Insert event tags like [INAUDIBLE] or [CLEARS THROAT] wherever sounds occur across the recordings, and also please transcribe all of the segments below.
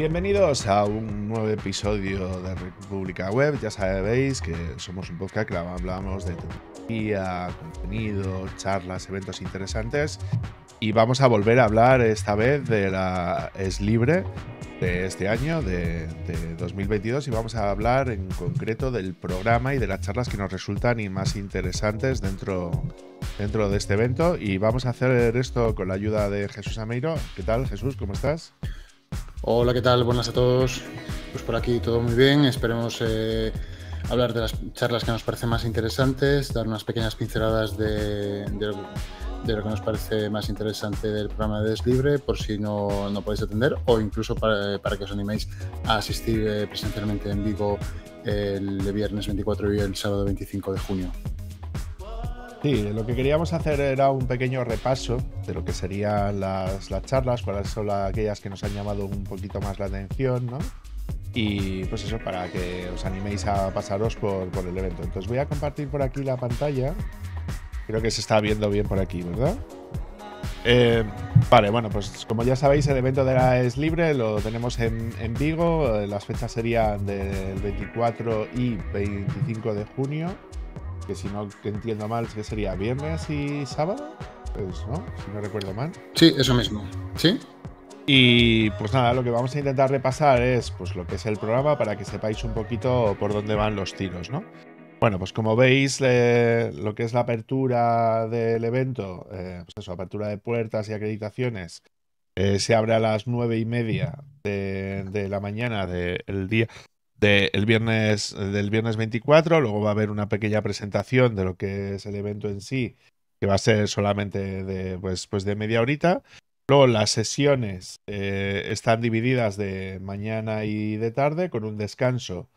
Bienvenidos a un nuevo episodio de República Web. Ya sabéis que somos un podcast que hablamos de tecnología, contenido, charlas, eventos interesantes. Y vamos a volver a hablar esta vez de la Es Libre de este año, de, 2022, y vamos a hablar en concreto del programa y de las charlas que nos resultan y más interesantes dentro, dentro de este evento. Y vamos a hacer esto con la ayuda de Jesús Ameiro. ¿Qué tal, Jesús? ¿Cómo estás? Hola, ¿qué tal? Buenas a todos. Pues por aquí todo muy bien. Esperemos eh, hablar de las charlas que nos parecen más interesantes, dar unas pequeñas pinceladas de, lo que nos parece más interesante del programa de Deslibre, por si no, podéis atender, o incluso para, que os animéis a asistir eh, presencialmente en vivo el viernes 24 y el sábado 25 de junio. Sí, lo que queríamos hacer era un pequeño repaso de lo que serían las, charlas, cuáles son aquellas que nos han llamado un poquito más la atención, ¿no? Y pues eso, para que os animéis a pasaros por, el evento. Entonces voy a compartir por aquí la pantalla. Creo que se está viendo bien por aquí, ¿verdad? Eh, vale, bueno, pues como ya sabéis, el evento de la es libre, lo tenemos en, en Vigo, eh, las fechas serían del 24 y 25 de junio que si no entiendo mal, que sería viernes y sábado, pues, ¿no? Si no recuerdo mal. Sí, eso mismo. ¿Sí? Y pues nada, lo que vamos a intentar repasar es pues lo que es el programa para que sepáis un poquito por dónde van los tiros, ¿no? Bueno, pues como veis, eh, lo que es la apertura del evento, eh, pues eso, apertura de puertas y acreditaciones, eh, se abre a las nueve y media de, la mañana del día el viernes, del viernes 24, luego va a haber una pequeña presentación de lo que es el evento en sí, que va a ser solamente de, pues, pues de media horita. Luego las sesiones eh, están divididas de mañana y de tarde con un descanso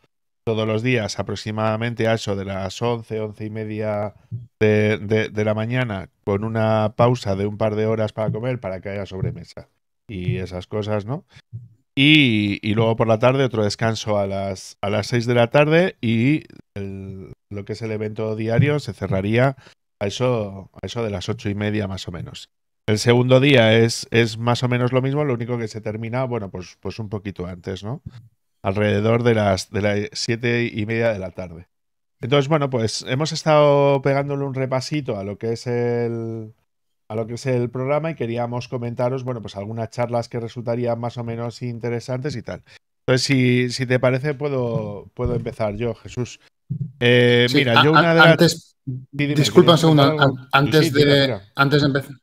todos los días aproximadamente a eso de las 11, 11 y media de, la mañana con una pausa de un par de horas para comer para que haya sobremesa y esas cosas, ¿no? Y, luego por la tarde otro descanso a las, a las 6 de la tarde y lo que es el evento diario se cerraría a eso, a eso de las 8 y media más o menos. El segundo día es, es más o menos lo mismo, lo único que se termina, bueno, pues, pues un poquito antes, ¿no? Alrededor de las, de las 7 y media de la tarde. Entonces, bueno, pues hemos estado pegándole un repasito a lo que es el, a lo que es el programa y queríamos comentaros, bueno, pues algunas charlas que resultarían más o menos interesantes y tal. Entonces, si, si te parece, puedo, puedo empezar yo, Jesús. Eh, mira, yo una de antes, las... disculpa un segundo, antes, de, antes empezar.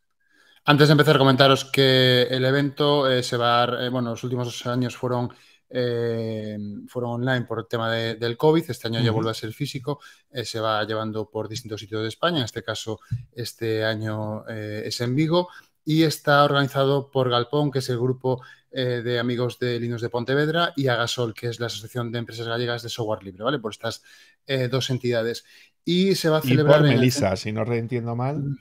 Antes de empezar, comentaros que el evento eh, se va a, eh, bueno, los últimos dos años fueron eh, fueron online por el tema del COVID, este año ya vuelve a ser físico, eh, se va llevando por distintos sitios de España, en este caso este año eh, es en Vigo y está organizado por Galpón, que es el grupo de amigos de Linux de Pontevedra, y Agasol, que es la Asociación de Empresas Gallegas de Software Libre, ¿vale? Por estas dos entidades. Y se va a celebrar... por Melisa, si no reentiendo mal.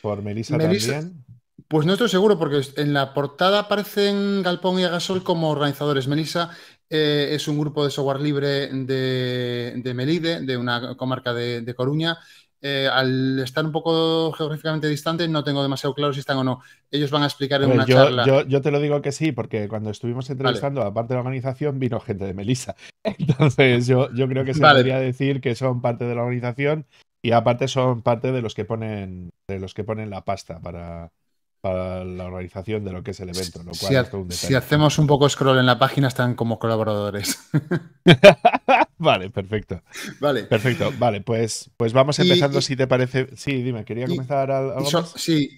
Por Melisa también. Pues no estoy seguro, porque en la portada aparecen Galpón y Agasol como organizadores. Melissa eh, es un grupo de software libre de, Melide, de una comarca de, Coruña. Eh, al estar un poco geográficamente distante, no tengo demasiado claro si están o no. Ellos van a explicar en una yo, charla. Yo, te lo digo que sí, porque cuando estuvimos entrevistando aparte a parte de la organización, vino gente de Melissa. [LAUGHS] Entonces, yo, creo que se podría decir que son parte de la organización y aparte son parte de los que ponen, de los que ponen la pasta para, para la organización de lo que es el evento. si, hacemos un poco scroll en la página, están como colaboradores. [LAUGHS] vale, perfecto. Vale. Perfecto. Vale, pues, pues vamos empezando, si te parece. Sí, dime, quería comenzar algo. sí,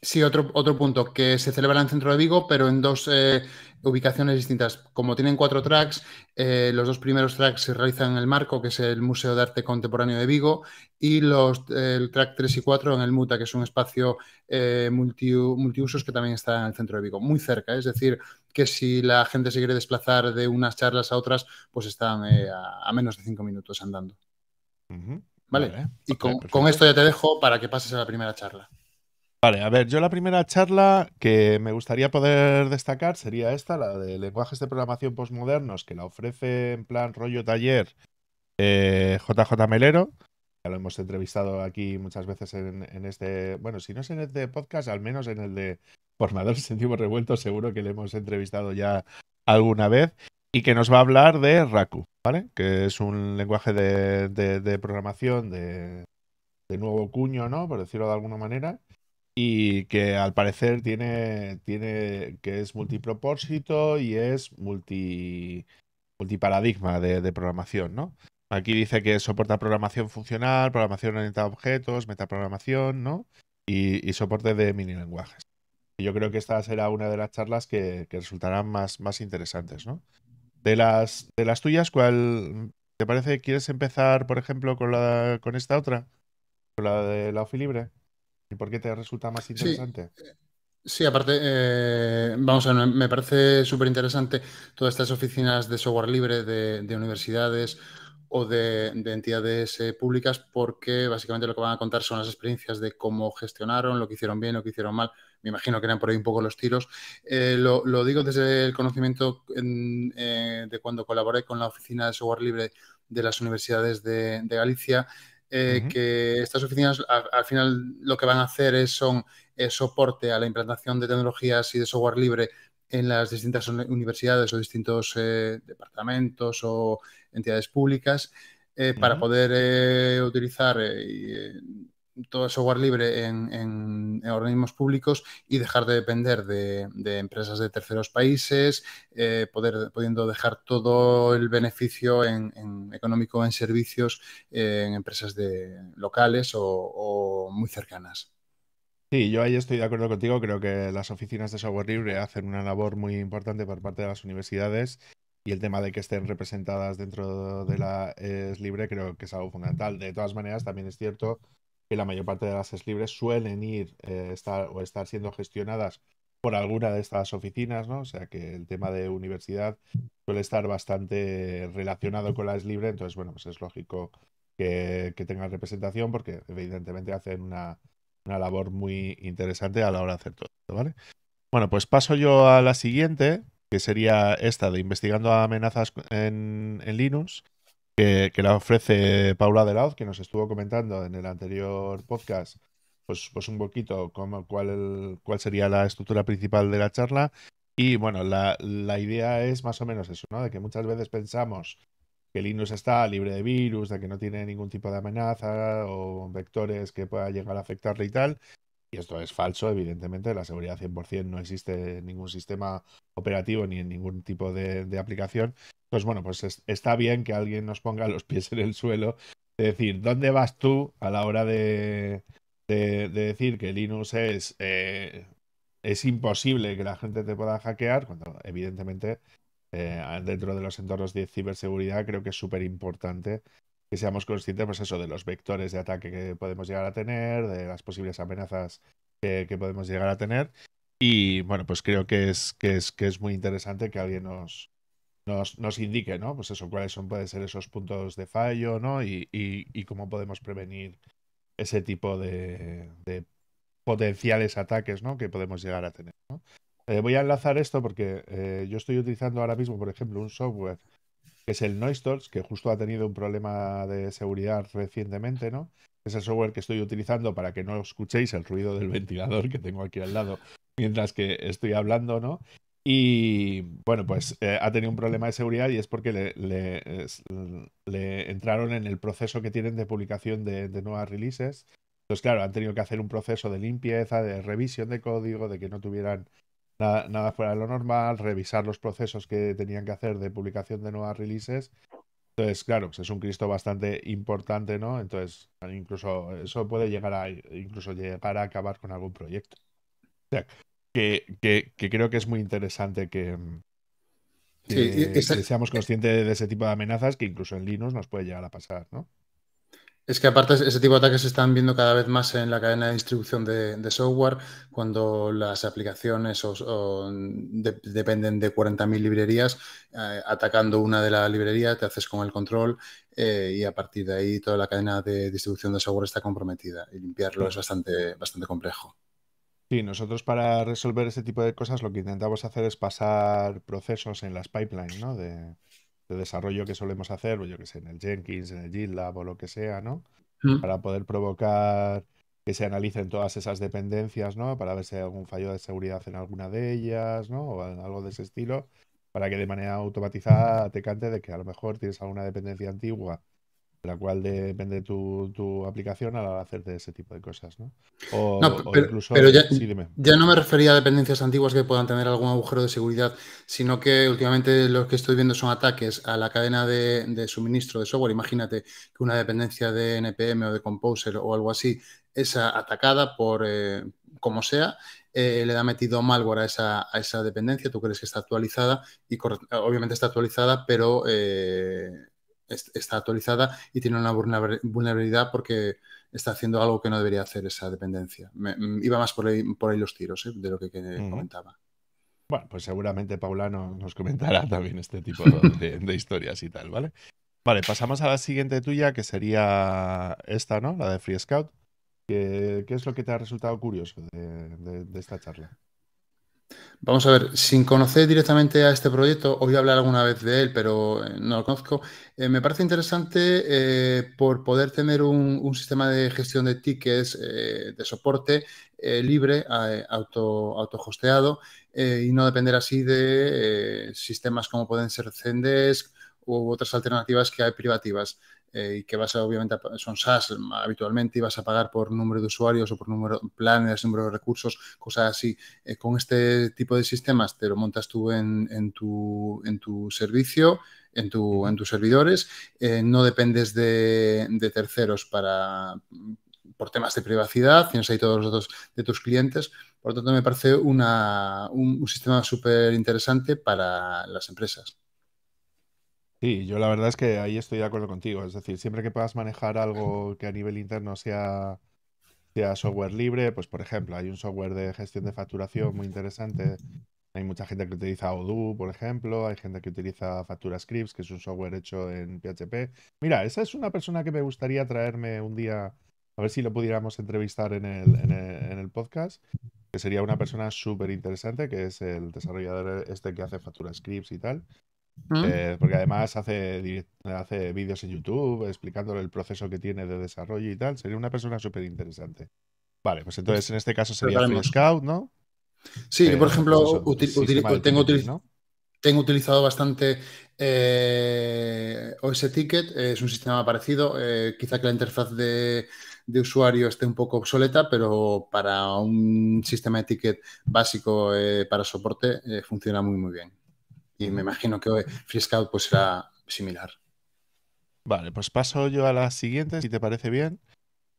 sí, otro, otro punto, que se celebra en el centro de Vigo, pero en dos. Eh, ubicaciones distintas. Como tienen cuatro tracks, eh, los dos primeros tracks se realizan en el Marco, que es el Museo de Arte Contemporáneo de Vigo, y los, el track 3 y 4 en el Muta, que es un espacio eh, multi, multiusos que también está en el centro de Vigo, muy cerca. Es decir, que si la gente se quiere desplazar de unas charlas a otras, pues están eh, a, menos de cinco minutos andando. ¿Vale? Y con esto ya te dejo para que pases a la primera charla. Vale, a ver, yo la primera charla que me gustaría poder destacar sería esta, la de lenguajes de programación postmodernos, que la ofrece en plan rollo taller JJ eh, Melero. Ya lo hemos entrevistado aquí muchas veces en, este, bueno, si no es en este podcast, al menos en el de Formadores [LAUGHS] Sentimos Revueltos, seguro que le hemos entrevistado ya alguna vez, y que nos va a hablar de Raku, ¿vale? Que es un lenguaje de, de, de programación de, de nuevo cuño, ¿no? Por decirlo de alguna manera y que al parecer tiene, tiene que es multipropósito y es multi, multiparadigma de, programación, ¿no? Aquí dice que soporta programación funcional, programación orientada a objetos, metaprogramación, ¿no? Y, soporte de mini lenguajes. Yo creo que esta será una de las charlas que, resultarán más, más interesantes, ¿no? De las, de las tuyas, ¿cuál te parece? ¿Quieres empezar, por ejemplo, con, la, con esta otra? ¿Con la de la OFI Libre? ¿Y por qué te resulta más interesante? Sí. aparte, eh, vamos a ver, me parece súper interesante todas estas oficinas de software libre de, universidades o de, entidades eh, públicas porque básicamente lo que van a contar son las experiencias de cómo gestionaron, lo que hicieron bien, lo que hicieron mal. Me imagino que eran por ahí un poco los tiros. Eh, lo, digo desde el conocimiento de cuando colaboré con la oficina de software libre de las universidades de Galicia, eh, que estas oficinas al final lo que van a hacer es son eh, soporte a la implantación de tecnologías y de software libre en las distintas universidades o distintos eh, departamentos o entidades públicas para poder utilizar y todo el software libre en, organismos públicos y dejar de depender de, empresas de terceros países, eh, poder, pudiendo dejar todo el beneficio económico en servicios eh, en empresas locales o, o muy cercanas. Sí, yo ahí estoy de acuerdo contigo. Creo que las oficinas de software libre hacen una labor muy importante por parte de las universidades y el tema de que estén representadas dentro de la es libre creo que es algo fundamental. De todas maneras, también es cierto que la mayor parte de las es libres suelen ir eh, estar, o estar siendo gestionadas por alguna de estas oficinas, ¿no? O sea que el tema de universidad suele estar bastante relacionado con la es libre, entonces bueno, pues es lógico que, tengan representación porque evidentemente hacen una, labor muy interesante a la hora de hacer todo esto, ¿vale? Bueno, pues paso yo a la siguiente, que sería esta de investigando amenazas en, en Linux que, la ofrece Paula de Hoz que nos estuvo comentando en el anterior podcast, pues, pues un poquito cómo, cuál, sería la estructura principal de la charla. Y bueno, la, idea es más o menos eso, De que muchas veces pensamos que Linux está libre de virus, de que no tiene ningún tipo de amenaza o vectores que pueda llegar a afectarle y tal. Y esto es falso, evidentemente, la seguridad 100% no existe en ningún sistema operativo ni en ningún tipo de aplicación, pues bueno, pues está bien que alguien nos ponga los pies en el suelo, Es decir, ¿dónde vas tú a la hora de, decir que Linux es, eh, es imposible que la gente te pueda hackear? Cuando evidentemente eh, dentro de los entornos de ciberseguridad creo que es súper importante que seamos conscientes, pues eso, de los vectores de ataque que podemos llegar a tener, de las posibles amenazas que, que podemos llegar a tener. Y bueno, pues creo que es, que es, que es muy interesante que alguien nos, nos, indique, ¿no? Pues eso, cuáles son, pueden ser esos puntos de fallo, ¿no? Y, cómo podemos prevenir ese tipo de, potenciales ataques, ¿no? Que podemos llegar a tener, eh, voy a enlazar esto porque eh, yo estoy utilizando ahora mismo, por ejemplo, un software que es el Noistors, que justo ha tenido un problema de seguridad recientemente, ¿no? Es el software que estoy utilizando para que no escuchéis el ruido del [LAUGHS] ventilador que tengo aquí al lado mientras que estoy hablando, ¿no? Y bueno, pues eh, ha tenido un problema de seguridad y es porque le, entraron en el proceso que tienen de publicación de, nuevas releases. Entonces, claro, han tenido que hacer un proceso de limpieza, de revisión de código, de que no tuvieran nada, fuera de lo normal, revisar los procesos que tenían que hacer de publicación de nuevas releases. Entonces, claro, pues, es un Cristo bastante importante, ¿no? Entonces, incluso eso puede llegar a, incluso llegar a acabar con algún proyecto que, creo que es muy interesante mm, que, seamos conscientes de ese tipo de amenazas que incluso en Linux nos puede llegar a pasar, ¿no? Es que aparte ese tipo de ataques se están viendo cada vez más en la cadena de distribución de, software, cuando las aplicaciones o, dependen de 40.000 librerías, eh, atacando una de la librería te haces con el control eh, y a partir de ahí toda la cadena de distribución de software está comprometida y limpiarlo es bastante, bastante complejo. Sí, nosotros para resolver ese tipo de cosas lo que intentamos hacer es pasar procesos en las pipelines, ¿no? De, desarrollo que solemos hacer, pues yo que sé, en el Jenkins, en el GitLab o lo que sea, ¿no? Mm. Para poder provocar que se analicen todas esas dependencias, ¿no? Para ver si hay algún fallo de seguridad en alguna de ellas, ¿no? O algo de ese estilo, para que de manera automatizada te cante de que a lo mejor tienes alguna dependencia antigua la cual depende tu, aplicación a la hora de hacerte ese tipo de cosas, ¿no? O, incluso, pero ya, no me refería a dependencias antiguas que puedan tener algún agujero de seguridad, sino que últimamente lo que estoy viendo son ataques a la cadena de, suministro de software. Imagínate que una dependencia de NPM o de Composer o algo así es atacada por, eh, como sea, eh, le da metido malware a esa, dependencia, tú crees que está actualizada y obviamente está actualizada, pero eh, está actualizada y tiene una vulnerabilidad porque está haciendo algo que no debería hacer esa dependencia. Mm, iba más por ahí, por ahí los tiros ¿eh? de lo que, comentaba. Bueno, pues seguramente Paula nos comentará [LAUGHS] también este tipo de, historias y tal, ¿vale? Vale, pasamos a la siguiente tuya, que sería esta, ¿no? La de Free Scout. ¿Qué, es lo que te ha resultado curioso de esta charla? Vamos a ver, sin conocer directamente a este proyecto, oí hablar alguna vez de él, pero eh, no lo conozco. Eh, me parece interesante eh, por poder tener un, sistema de gestión de tickets, de soporte libre, auto, autohosteado, y no depender así de sistemas como pueden ser Zendesk u otras alternativas que hay privativas. Eh, y que vas a, obviamente, son SaaS habitualmente y vas a pagar por número de usuarios o por número de planes, número de recursos, cosas así. Eh, con este tipo de sistemas te lo montas tú en, tu, servicio. En, tus servidores, eh, no dependes de, terceros para, mm, por temas de privacidad, tienes ahí todos los datos de tus clientes. Por lo tanto, me parece un sistema súper interesante para las empresas. Sí, yo la verdad es que ahí estoy de acuerdo contigo. Es decir, siempre que puedas manejar algo que a nivel interno sea, sea software libre, pues por ejemplo, hay un software de gestión de facturación muy interesante. Hay mucha gente que utiliza Odoo, por ejemplo. Hay gente que utiliza Factura Scripts, que es un software hecho en PHP. Mira, esa es una persona que me gustaría traerme un día, a ver si lo pudiéramos entrevistar en el, podcast, que sería una persona súper interesante, que es el desarrollador este que hace Factura y tal. ¿Mm? Eh, porque además hace, hace vídeos en YouTube explicándole el proceso que tiene de desarrollo y tal. Sería una persona súper interesante. Vale, pues entonces en este caso sería los Scout, ¿no? Sí, eh, por ejemplo tengo, tengo, utilizado bastante eh, OS Ticket, es un sistema parecido, eh, quizá que la interfaz de, de, usuario esté un poco obsoleta, pero para un sistema de ticket básico para soporte funciona muy muy bien. Y me imagino que Free pues será similar. Vale, pues paso yo a la siguiente, si te parece bien.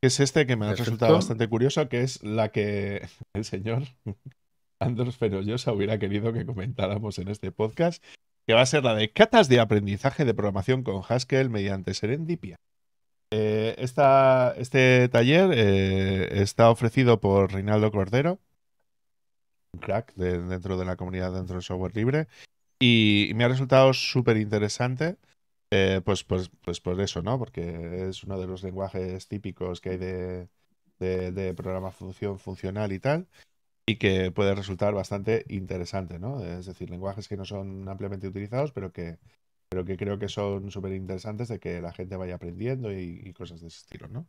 Que es este que me ha resultado bastante curioso, que es la que [LAUGHS] el señor [LAUGHS] Andros Ferollosa hubiera querido que comentáramos en este podcast, que va a ser la de catas de aprendizaje de programación con Haskell mediante Serendipia. Eh, este taller eh, está ofrecido por Reinaldo Cordero, un crack dentro de la comunidad, dentro del software libre, y me ha resultado súper interesante, eh, pues, pues, pues, por eso, ¿no? Porque es uno de los lenguajes típicos que hay de, programa de funcional y tal, y que puede resultar bastante interesante, ¿no? Es decir, lenguajes que no son ampliamente utilizados, pero que, pero que creo que son súper interesantes de que la gente vaya aprendiendo y, cosas de ese estilo, ¿no?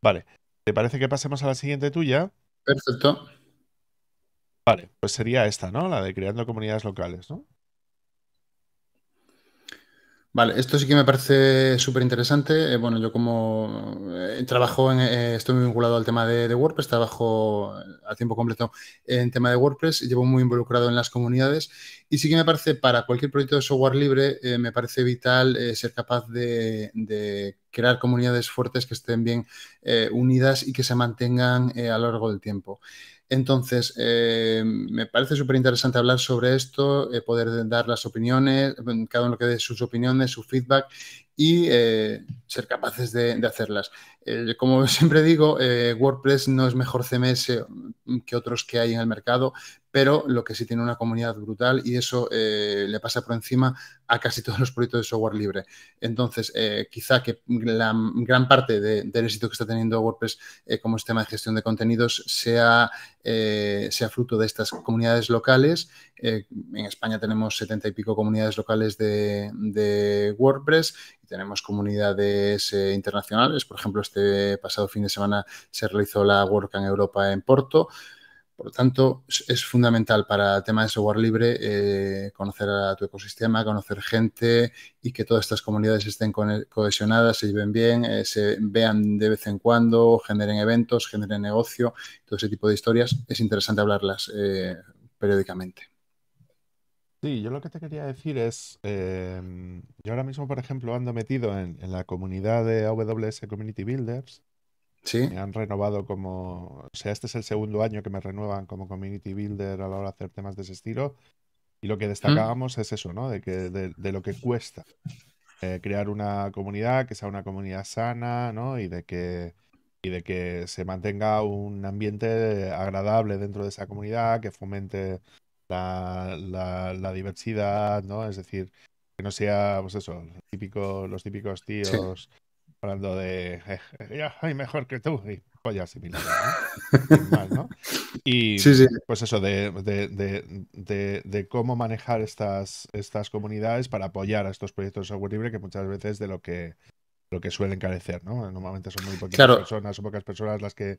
Vale. ¿Te parece que pasemos a la siguiente tuya? Perfecto. Vale, pues sería esta, ¿no? La de creando comunidades locales, ¿no? Vale, esto sí que me parece súper interesante. Eh, bueno, yo como eh, trabajo, en, eh, estoy muy vinculado al tema de, WordPress, trabajo a tiempo completo en tema de WordPress, llevo muy involucrado en las comunidades y sí que me parece para cualquier proyecto de software libre, me parece vital ser capaz de, crear comunidades fuertes que estén bien unidas y que se mantengan a lo largo del tiempo. Entonces, eh, me parece súper interesante hablar sobre esto, eh, poder dar las opiniones, mm, cada uno que dé sus opiniones, su feedback y eh, ser capaces de, hacerlas. Eh, como [LAUGHS] siempre digo, eh, WordPress no es mejor CMS mm, que otros que hay en el mercado, pero lo que sí tiene una comunidad brutal y eso le pasa por encima a casi todos los proyectos de software libre. Entonces, quizá que la gran parte del éxito que está teniendo WordPress como sistema de gestión de contenidos sea, sea fruto de estas comunidades locales eh, en España tenemos setenta y pico comunidades locales de, WordPress y tenemos comunidades eh, internacionales. Por ejemplo, este pasado fin de semana se realizó la WordCamp Europa en Porto. Por lo tanto, es fundamental para el tema de software libre eh, conocer a tu ecosistema, conocer gente y que todas estas comunidades estén cohesionadas, se lleven bien, se vean de vez en cuando, generen eventos, generen negocio, todo ese tipo de historias. Es interesante hablarlas periódicamente. Sí, yo lo que te quería decir es, em, yo ahora mismo, por ejemplo, ando metido en, la comunidad de AWS Community Builders. Sí. Me han renovado como, o sea, este es el segundo año que me renuevan como Community Builder a la hora de hacer temas de ese estilo. Y lo que destacábamos es eso, ¿no? De, que, de, lo que cuesta eh, crear una comunidad, que sea una comunidad sana, ¿no? Y de que y de que se mantenga un ambiente agradable dentro de esa comunidad, que fomente la, la, diversidad, ¿no? Es decir, que no sea, pues eso, típico, los típicos tíos hablando de, eh, eh, ¡Ay, mejor que tú, y pollas similares, [LAUGHS] ¿no? y, ¿no? y pues eso, de, de, de, cómo manejar estas, estas comunidades para apoyar a estos proyectos de software libre que muchas veces de lo que lo que suelen carecer, ¿no? Normalmente son muy poquitas personas, pocas personas las que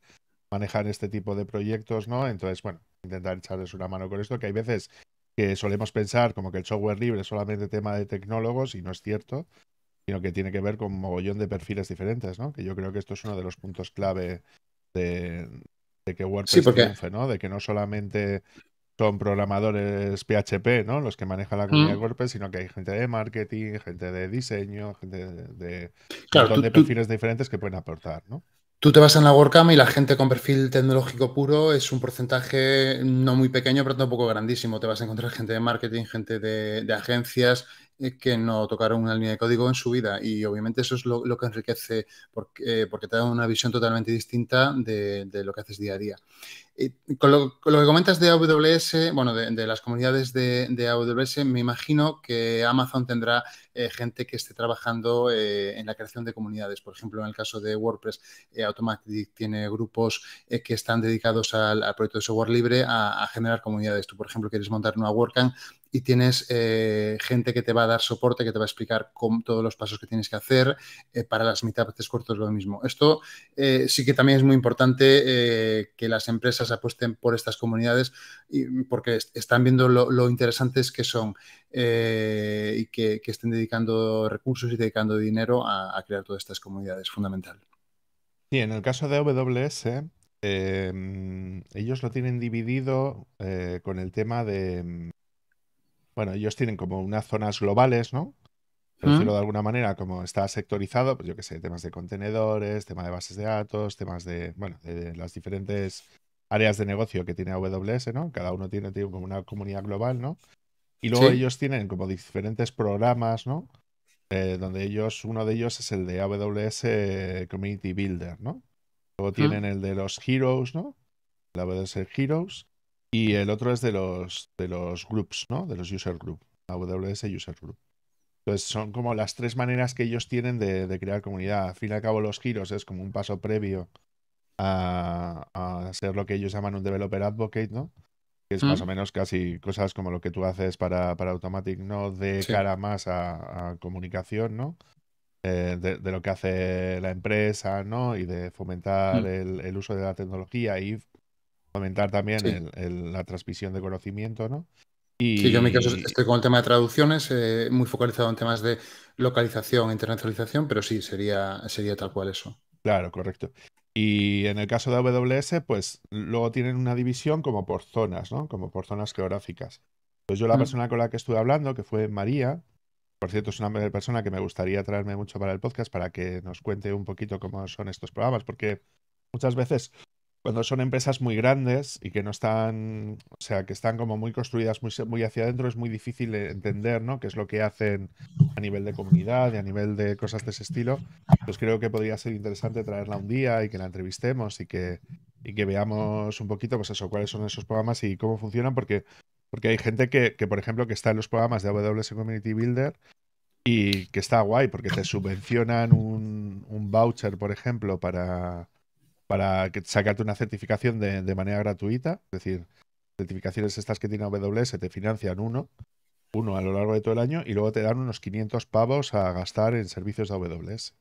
manejar este tipo de proyectos, ¿no? Entonces, bueno, intentar echarles una mano con esto, que hay veces que solemos pensar como que el software libre es solamente tema de tecnólogos y no es cierto, sino que tiene que ver con un mogollón de perfiles diferentes, ¿no? Que yo creo que esto es uno de los puntos clave de, que WordPress ¿no? De que no solamente son programadores PHP, ¿no? Los que manejan la comunidad mm. de WordPress, sino que hay gente de marketing, gente de diseño, gente de, de un de perfiles diferentes que pueden aportar, ¿no? Tú te vas en la WordCamp y la gente con perfil tecnológico puro es un porcentaje no muy pequeño, pero tampoco grandísimo. Te vas a encontrar gente de marketing, gente de, agencias eh, que no tocaron una línea de código en su vida. Y obviamente eso es lo, que enriquece porque, eh, porque, te da una visión totalmente distinta de, de, lo que haces día a día con, lo, que comentas de AWS, bueno, de, las comunidades de, AWS, me imagino que Amazon tendrá eh, gente que esté trabajando eh, en la creación de comunidades. Por ejemplo, en el caso de WordPress, eh, Automatic tiene grupos que están dedicados al, proyecto de software libre a, generar comunidades. Tú, por ejemplo, quieres montar una WordCamp y tienes gente que te va a dar soporte, que te va a explicar todos los pasos que tienes que hacer. para las mitades cortos lo mismo. Esto sí que también es muy importante que las empresas apuesten por estas comunidades y, porque están viendo lo, interesantes que son eh, y que, estén dedicando recursos y dedicando dinero a, crear todas estas comunidades, fundamental. y en el caso de AWS, em, ellos lo tienen dividido eh, con el tema de... Em, bueno, ellos tienen como unas zonas globales, ¿no? Por decirlo de alguna manera, como está sectorizado, pues yo qué sé, temas de contenedores, tema de bases de datos, temas de, bueno, de las diferentes áreas de negocio que tiene AWS, ¿no? Cada uno tiene, como una comunidad global, ¿no? Y luego ellos tienen como diferentes programas, ¿no? Eh, donde ellos, uno de ellos es el de AWS eh, Community Builder, ¿no? Luego tienen el de los Heroes, ¿no? El AWS Heroes. Y el otro es de los, de los groups, ¿no? De los user group. AWS User Group. Entonces son como las tres maneras que ellos tienen de, crear comunidad. Al fin y al cabo los Heroes es como un paso previo a, ser lo que ellos llaman un developer advocate, ¿no? Que es más o menos casi cosas como lo que tú haces para, para Automatic, no de cara más a, comunicación, ¿no? Eh, de, lo que hace la empresa, ¿no? Y de fomentar mm. el, uso de la tecnología y fomentar también la transmisión de conocimiento, ¿no? Sí, yo en mi caso estoy con el tema de traducciones, eh, muy focalizado en temas de localización, e internacionalización, pero sí, sería, sería tal cual eso. Claro, correcto. Y en el caso de AWS, pues luego tienen una división como por zonas, ¿no? Como por zonas geográficas. Pues yo la mm. persona con la que estuve hablando, que fue María, por cierto, es una persona que me gustaría traerme mucho para el podcast para que nos cuente un poquito cómo son estos programas, porque muchas veces cuando son empresas muy grandes y que no están, o sea, que están como muy construidas muy, muy hacia adentro, es muy difícil entender, ¿no? Qué es lo que hacen a nivel de comunidad y a nivel de cosas de ese estilo. Pues creo que podría ser interesante traerla un día y que la entrevistemos y que, que veamos un poquito, pues eso, cuáles son esos programas y cómo funcionan, porque, porque hay gente que, por ejemplo, que está en los programas de AWS Community Builder y que está guay porque te subvencionan un voucher, por ejemplo, para para sacarte una certificación de, de, manera gratuita, es decir, certificaciones estas que tiene AWS te financian uno, uno a lo largo de todo el año y luego te dan unos 500 pavos a gastar en servicios de AWS.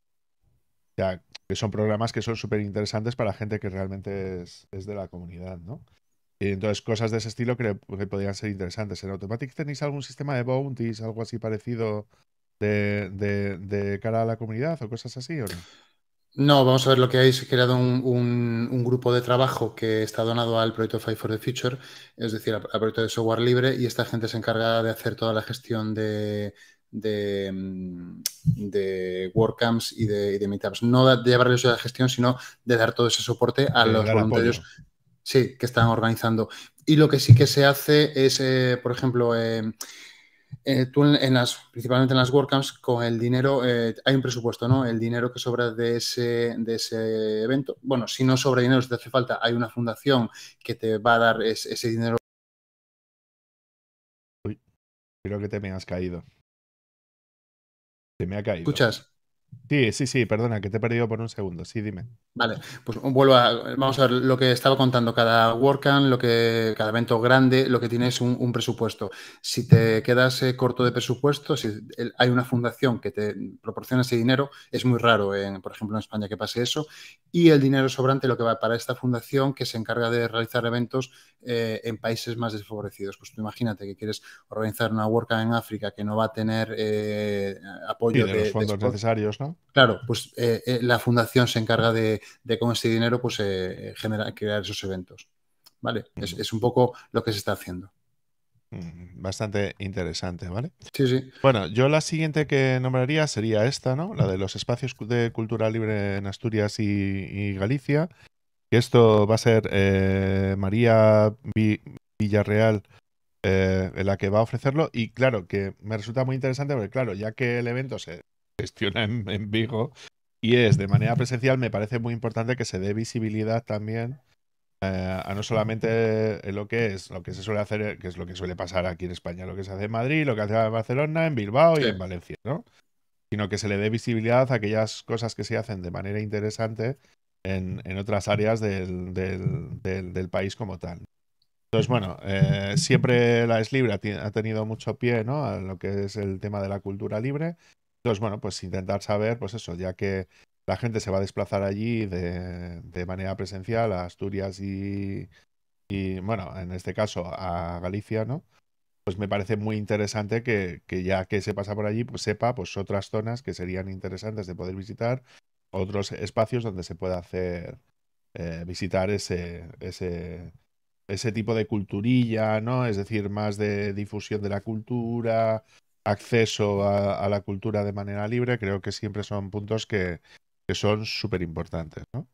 ya que son programas que son súper interesantes para gente que realmente es, de la comunidad, ¿no? Y entonces, cosas de ese estilo que, podrían ser interesantes. ¿En Automatic tenéis algún sistema de bounties, algo así parecido de, de, de cara a la comunidad o cosas así o no? No, vamos a ver lo que hay. Se ha creado un, grupo de trabajo que está donado al proyecto Five for the Future, es decir, al, proyecto de software libre, y esta gente se encarga de hacer toda la gestión de, de, mm, de WordCamps y de, meetups. No de llevarles a la gestión, sino de dar todo ese soporte a los voluntarios sí, que están organizando. Y lo que sí que se hace es, eh, por ejemplo, eh, eh, tú en, las, principalmente en las WordCamps, con el dinero, eh, hay un presupuesto, ¿no? El dinero que sobra de ese, de ese evento. Bueno, si no sobra dinero, si te hace falta, hay una fundación que te va a dar ese dinero. Uy, creo que te me has caído. Te me ha caído. ¿Escuchas? Sí, sí, sí, perdona, que te he perdido por un segundo. Sí, dime. Vale, pues vuelvo a. Vamos a ver lo que estaba contando. Cada WordCamp, lo que, cada evento grande, lo que tiene es un, presupuesto. Si te quedas eh, corto de presupuesto, si hay una fundación que te proporciona ese dinero, es muy raro, en, por ejemplo, en España que pase eso. Y el dinero sobrante, lo que va para esta fundación que se encarga de realizar eventos eh, en países más desfavorecidos. Pues tú imagínate que quieres organizar una WordCamp en África que no va a tener eh, apoyo de, los fondos necesarios, ¿no? Claro, pues eh, eh, la fundación se encarga de, con ese dinero pues, eh, crear esos eventos. ¿Vale? Es, un poco lo que se está haciendo. Mm, bastante interesante, ¿vale? Sí, sí. Bueno, yo la siguiente que nombraría sería esta, ¿no? La de los espacios de cultura libre en Asturias y, Galicia. Y esto va a ser María Villarreal la que va a ofrecerlo. Y claro, que me resulta muy interesante porque, claro, ya que el evento se gestiona en, Vigo y es de manera presencial, me parece muy importante que se dé visibilidad también eh, a no solamente lo que es, lo que se suele hacer, que es lo que suele pasar aquí en España, lo que se hace en Madrid, lo que hace en Barcelona, en Bilbao y en Valencia, Sino que se le dé visibilidad a aquellas cosas que se hacen de manera interesante en, en otras áreas del, del, país como tal. Entonces, bueno, eh, siempre la es libre ha, ha tenido mucho pie, ¿no? A lo que es el tema de la cultura libre entonces, bueno, pues intentar saber, pues eso, ya que la gente se va a desplazar allí de, manera presencial a Asturias y, y, bueno, en este caso a Galicia, ¿no? Pues me parece muy interesante que, que, ya que se pasa por allí, pues sepa pues otras zonas que serían interesantes de poder visitar, otros espacios donde se pueda hacer, eh, visitar ese, ese, ese tipo de culturilla, ¿no? Es decir, más de difusión de la cultura, acceso a, la cultura de manera libre, creo que siempre son puntos que, que son súper importantes, ¿no?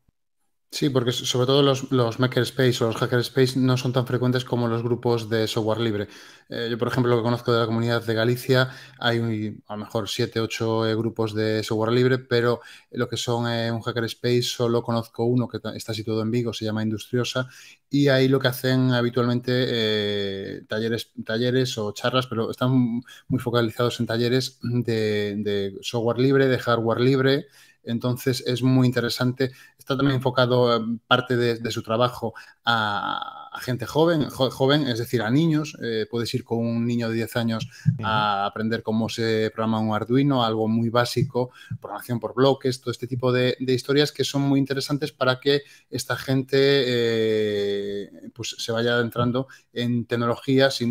Sí, porque sobre todo los, los makerspace o los hackerspace no son tan frecuentes como los grupos de software libre. Eh, yo, por ejemplo, lo que conozco de la comunidad de Galicia, hay a lo mejor siete, ocho eh, grupos de software libre, pero lo que son eh, un hackerspace solo conozco uno que está situado en Vigo, se llama Industriosa, y ahí lo que hacen habitualmente talleres, talleres o charlas, pero están muy focalizados en talleres de software libre, de hardware libre entonces es muy interesante. Está también enfocado eh, parte de, su trabajo a, a gente joven, joven, es decir, a niños. Eh, puedes ir con un niño de 10 años a aprender cómo se programa un Arduino, algo muy básico, programación por bloques, todo este tipo de, historias que son muy interesantes para que esta gente eh, pues se vaya adentrando en tecnologías y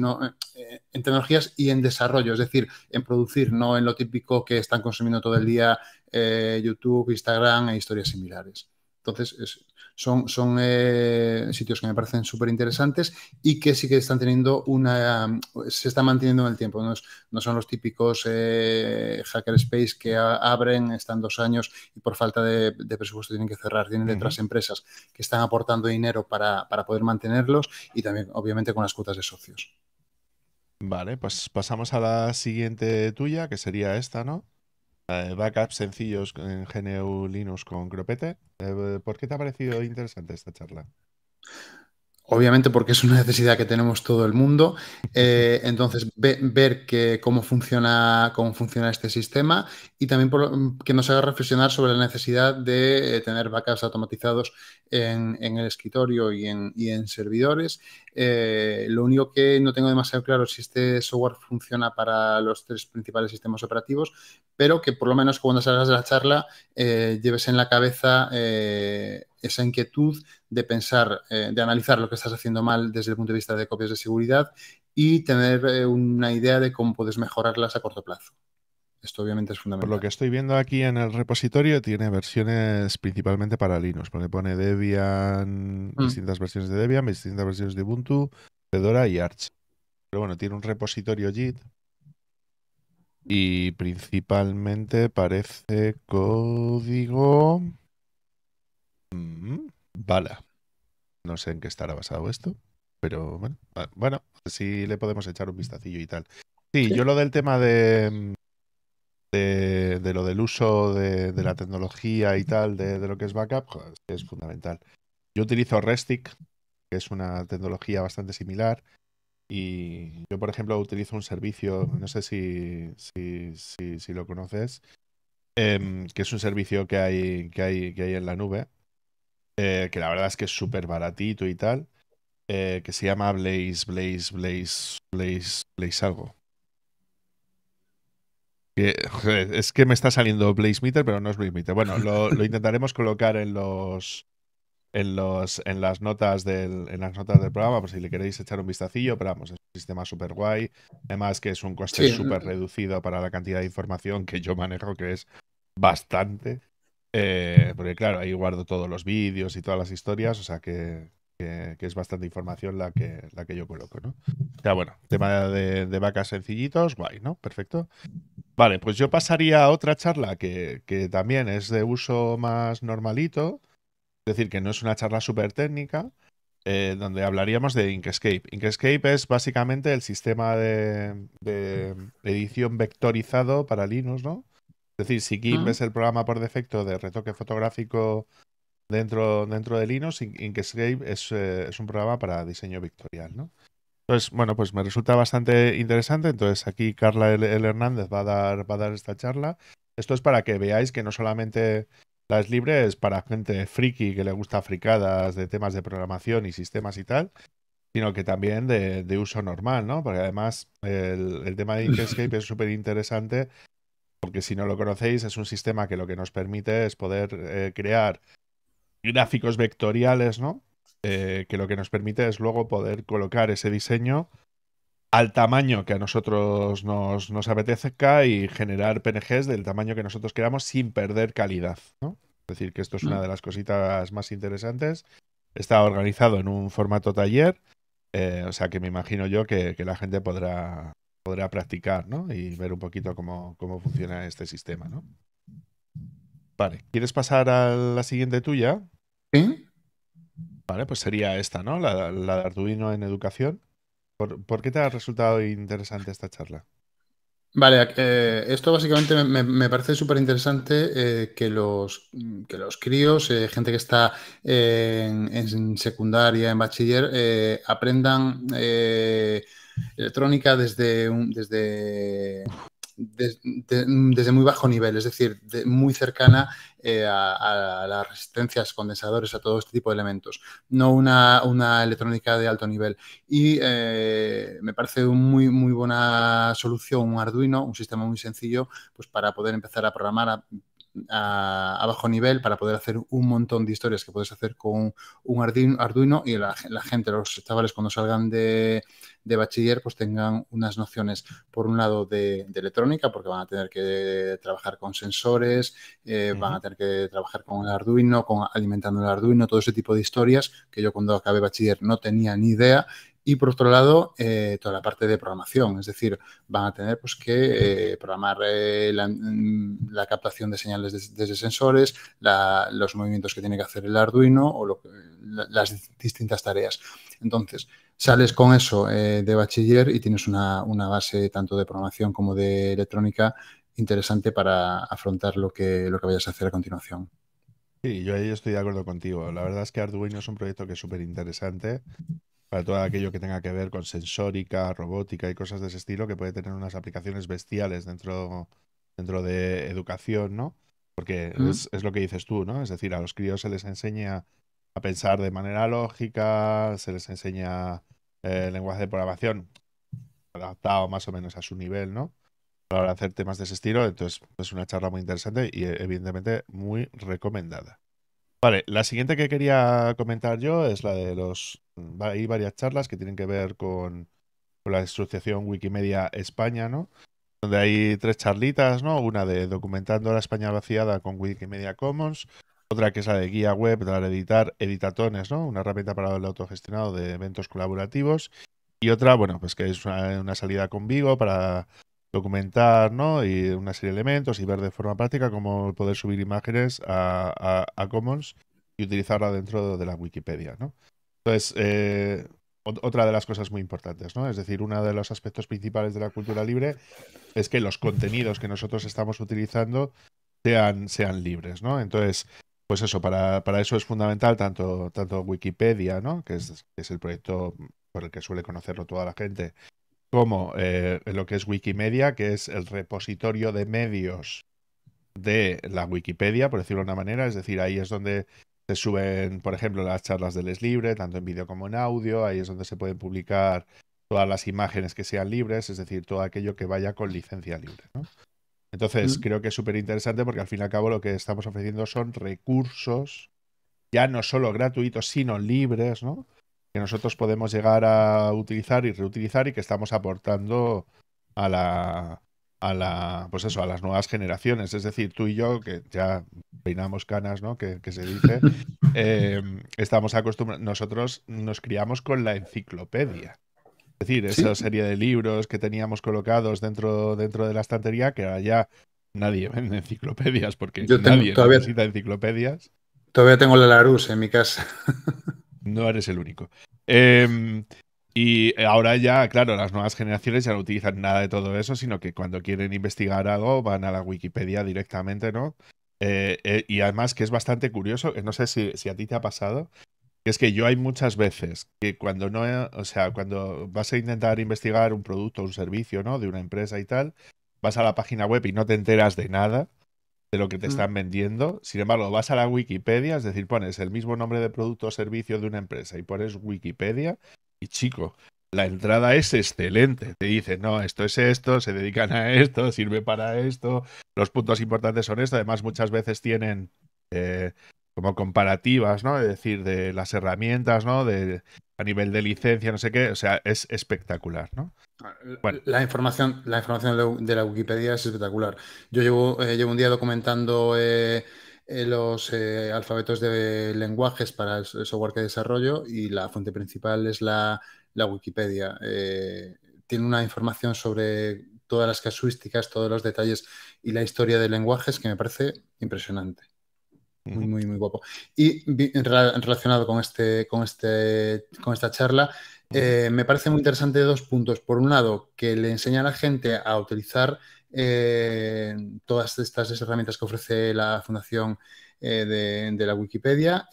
eh, en tecnologías y en desarrollo, es decir, en producir, no en lo típico que están consumiendo todo el día YouTube, Instagram e historias similares. Entonces, es, son, son eh, sitios que me parecen súper interesantes y que sí que están teniendo una, se están manteniendo en el tiempo, no, son los típicos eh, hackerspace que abren, están dos años y por falta de, presupuesto tienen que cerrar, tienen detrás empresas que están aportando dinero para, para poder mantenerlos y también obviamente con las cuotas de socios. Vale, pues pasamos a la siguiente tuya, que sería esta, ¿no? Eh, backups sencillos en GNU Linux con Cropete. Eh, ¿Por qué te ha parecido interesante esta charla? obviamente porque es una necesidad que tenemos todo el mundo. Eh, entonces, ver que, cómo, funciona, cómo funciona este sistema y también que nos haga reflexionar sobre la necesidad de eh, tener backups automatizados en, el escritorio y en, servidores. Eh, lo único que no tengo demasiado claro es si este software funciona para los tres principales sistemas operativos, pero que por lo menos cuando salgas de la charla lleves en la cabeza esa inquietud de pensar, eh, de analizar lo que estás haciendo mal desde el punto de vista de copias de seguridad y tener eh, una idea de cómo puedes mejorarlas a corto plazo. Esto obviamente es fundamental. Por lo que estoy viendo aquí en el repositorio, tiene versiones principalmente para Linux, porque pone Debian, mm. distintas versiones de Debian, distintas versiones de Ubuntu, Fedora y Arch. Pero bueno, tiene un repositorio JIT y principalmente parece código. Mm, bala. No sé en qué estará basado esto, pero bueno, ah, bueno, sí le podemos echar un vistacillo y tal. Sí, yo lo del tema mm, de, de, lo del uso de, la tecnología y tal, de, lo que es backup, es fundamental. Yo utilizo Restic, que es una tecnología bastante similar. Y yo, por ejemplo, utilizo un servicio, no sé si, si, lo conoces, em, que es un servicio que hay, que hay, que hay en la nube, eh, que la verdad es que es súper baratito y tal, eh, que se llama Blaze, Blaze, Blaze, Blaze, Blaze algo. es que me está saliendo Blaze Meter, pero no es Blaze Meter. Bueno, lo, [LAUGHS] intentaremos colocar en los en, los, en, las notas del, en las notas del programa, por si le queréis echar un vistacillo, pero vamos, es un sistema súper guay. Además que es un coste súper reducido para la cantidad de información que yo manejo, que es bastante. Eh, porque claro, ahí guardo todos los vídeos y todas las historias, o sea que, es bastante información la que, yo coloco, ¿no? Ya bueno, tema de, vacas sencillitos, guay, ¿no? Perfecto. Vale, pues yo pasaría a otra charla que, también es de uso más normalito, es decir, que no es una charla súper técnica, eh, donde hablaríamos de Inkscape. Inkscape es básicamente el sistema de edición vectorizado para Linux, ¿no? Es decir, si GIMP ah. es el programa por defecto de retoque fotográfico dentro, dentro de Linux, Inkscape es, eh, es un programa para diseño vectorial, ¿no? Entonces, pues, bueno, pues me resulta bastante interesante. Entonces, aquí Carla el Hernández va a, dar, va a dar esta charla. Esto es para que veáis que no solamente las libre, es para gente friki que le gusta fricadas de temas de programación y sistemas y tal, sino que también de, uso normal, ¿no? Porque además el, el tema de Inkscape es [LAUGHS] súper interesante porque si no lo conocéis, es un sistema que lo que nos permite es poder eh, crear gráficos vectoriales, ¿no? Eh, que lo que nos permite es luego poder colocar ese diseño al tamaño que a nosotros nos, apetezca y generar PNGs del tamaño que nosotros queramos sin perder calidad, ¿no? Es decir, que esto es una mm. de las cositas más interesantes. Está organizado en un formato taller, eh, o sea que me imagino yo que la gente podrá, podrá practicar ¿no? y ver un poquito cómo, funciona este sistema. ¿no? Vale, ¿quieres pasar a la siguiente tuya? Sí. Vale, pues sería esta, ¿no? La, de Arduino en educación. ¿Por, qué te ha resultado interesante esta charla? Vale, eh, esto básicamente me, parece súper interesante eh, que, los, los críos, eh, gente que está en, en, secundaria, en bachiller, aprendan electrónica desde, desde, desde muy bajo nivel, es decir, muy cercana eh, a, las resistencias, condensadores, a todo este tipo de elementos, no una, electrónica de alto nivel. Y eh, me parece muy, muy buena solución un Arduino, un sistema muy sencillo, pues para poder empezar a programar, a a, bajo nivel para poder hacer un montón de historias que puedes hacer con un Arduino y la, gente, los chavales cuando salgan de, bachiller pues tengan unas nociones por un lado de, electrónica porque van a tener que trabajar con sensores, eh, van a tener que trabajar con el Arduino, con alimentando el Arduino, todo ese tipo de historias que yo cuando acabé bachiller no tenía ni idea y por otro lado, eh, toda la parte de programación, es decir, van a tener pues, que eh, programar eh, mm, la, captación de señales desde, sensores, los movimientos que tiene que hacer el Arduino o las distintas tareas. Entonces, sales con eso de bachiller y tienes una, base tanto de programación como de electrónica interesante para afrontar lo que, lo que vayas a hacer a continuación. Sí, yo ahí estoy de acuerdo contigo. La verdad es que Arduino es un proyecto que es súper interesante para todo aquello que tenga que ver con sensórica, robótica y cosas de ese estilo, que puede tener unas aplicaciones bestiales dentro, dentro de educación, ¿no? Porque es, lo que dices tú, ¿no? Es decir, a los críos se les enseña a pensar de manera lógica, se les enseña el eh, lenguaje de programación adaptado más o menos a su nivel, ¿no? Para hacer temas de ese estilo, entonces es una charla muy interesante y evidentemente muy recomendada. Vale, la siguiente que quería comentar yo es la de los... Mm, hay varias charlas que tienen que ver con, la Asociación Wikimedia España, ¿no? Donde hay tres charlitas, ¿no? Una de documentando la España vaciada con Wikimedia Commons, otra que es la de guía web para editar editatones, ¿no? Una herramienta para el autogestionado de eventos colaborativos. Y otra, bueno, pues que es una, una salida con Vigo para documentar ¿no? y una serie de elementos y ver de forma práctica cómo poder subir imágenes a, Commons y utilizarla dentro de la Wikipedia. ¿no? Entonces, eh, otra de las cosas muy importantes, ¿no? Es decir, uno de los aspectos principales de la cultura libre es que los contenidos que nosotros estamos utilizando sean, sean libres, ¿no? Entonces, pues eso, para, para eso es fundamental tanto, tanto Wikipedia, ¿no? Que es, es el proyecto por el que suele conocerlo toda la gente, como eh, lo que es Wikimedia, que es el repositorio de medios de la Wikipedia, por decirlo de una manera, es decir, ahí es donde se suben, por ejemplo, las charlas del Es Libre, tanto en vídeo como en audio, ahí es donde se pueden publicar todas las imágenes que sean libres, es decir, todo aquello que vaya con licencia libre. Entonces, mm. creo que es súper interesante porque al fin y al cabo lo que estamos ofreciendo son recursos, ya no solo gratuitos, sino libres, ¿no? que nosotros podemos llegar a utilizar y reutilizar y que estamos aportando a la, a la pues eso, a las nuevas generaciones. Es decir, tú y yo, que ya peinamos canas, ¿no? Que, se dice, [LAUGHS] em, estamos acostumbrados, nosotros nos criamos con la enciclopedia. Es decir, esa serie de libros que teníamos colocados dentro, dentro de la estantería, que ahora ya nadie [LAUGHS] vende enciclopedias porque yo nadie necesita enciclopedias. Todavía tengo la Larus en mi casa. [LAUGHS] No eres el único. Em, y ahora ya, claro, las nuevas generaciones ya no utilizan nada de todo eso, sino que cuando quieren investigar algo van a la Wikipedia directamente, ¿no? Eh, eh, y además que es bastante curioso, no sé si, a ti te ha pasado, es que yo hay muchas veces que cuando no, o sea, cuando vas a intentar investigar un producto, o un servicio, ¿no? De una empresa y tal, vas a la página web y no te enteras de nada de lo que te mm. están vendiendo. Sin embargo, vas a la Wikipedia, es decir, pones el mismo nombre de producto o servicio de una empresa y pones Wikipedia y chico, la entrada es excelente. Te dice, no, esto es esto, se dedican a esto, sirve para esto, los puntos importantes son esto. Además, muchas veces tienen eh, como comparativas, ¿no? Es decir, de las herramientas, ¿no? De a nivel de licencia, no sé qué, o sea, es espectacular, ¿no? Ah, la información, la información de la Wikipedia es espectacular. Yo llevo, eh, llevo un día documentando eh, eh, los alfabetos de lenguajes para el software que desarrollo y la fuente principal es la Wikipedia. tiene una información sobre todas las casuísticas, todos los detalles y la historia de lenguajes que me parece impresionante. Muy, muy, muy guapo. Y relacionado con, este, con, este, con esta charla, eh, me parece muy interesante dos puntos. Por un lado, que le enseña a la gente a utilizar eh, todas estas herramientas que ofrece la Fundación eh, de, la Wikipedia.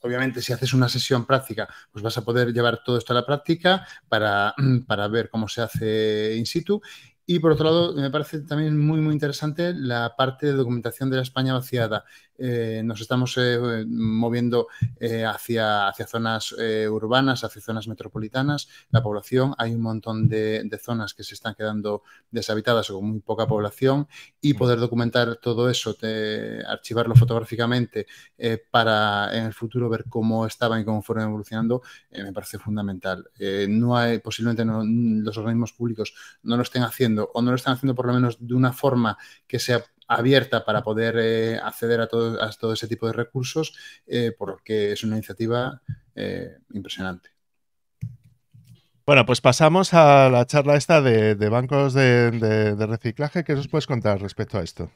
obviamente, si haces una sesión práctica, pues vas a poder llevar todo esto a la práctica para, [CLEARS THROAT] para ver cómo se hace in situ. Y por otro lado, me parece también muy, muy interesante la parte de documentación de la España vaciada. Eh, nos estamos eh, moviendo eh, hacia, hacia zonas urbanas, hacia zonas metropolitanas, la población, hay un montón de, zonas que se están quedando deshabitadas o con muy poca población y mm. poder documentar todo eso, archivarlo fotográficamente para en el futuro ver cómo estaban y cómo fueron evolucionando, me parece fundamental. no hay, posiblemente los organismos públicos no lo estén haciendo o no lo están haciendo por lo menos de una forma que sea abierta para poder eh, acceder a todo, ese tipo de recursos, eh, porque es una iniciativa eh, impresionante. Bueno, pues pasamos a la charla esta de, bancos de, de, reciclaje. ¿Qué nos puedes contar respecto a esto?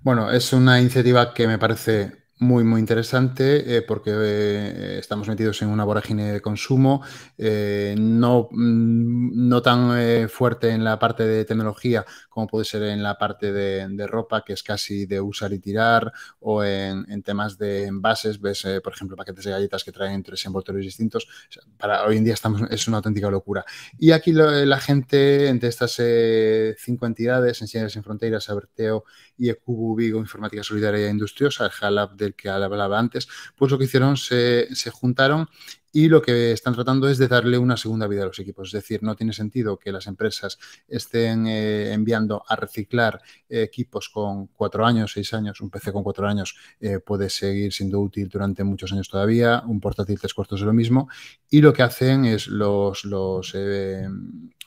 Bueno, es una iniciativa que me parece muy, muy interesante eh, porque eh, estamos metidos en una vorágine de consumo, eh, no, mm, no tan fuerte en la parte de tecnología como puede ser en la parte de, ropa, que es casi de usar y tirar, o en, temas de envases, ves, por ejemplo, paquetes de galletas que traen tres envoltorios distintos. para hoy en día estamos, es una auténtica locura. Y aquí la gente entre estas cinco entidades, Enseñanzas sin Fronteras, Aberteo y cubo e Vigo Informática Solidaria e Industriosa, el HALAB del que hablaba antes, pues lo que hicieron se, se juntaron y lo que están tratando es de darle una segunda vida a los equipos. Es decir, no tiene sentido que las empresas estén eh, enviando a reciclar equipos con cuatro años, seis años. Un PC con cuatro años eh, puede seguir siendo útil durante muchos años todavía. Un portátil tres cuartos es lo mismo. Y lo que hacen es los, los eh,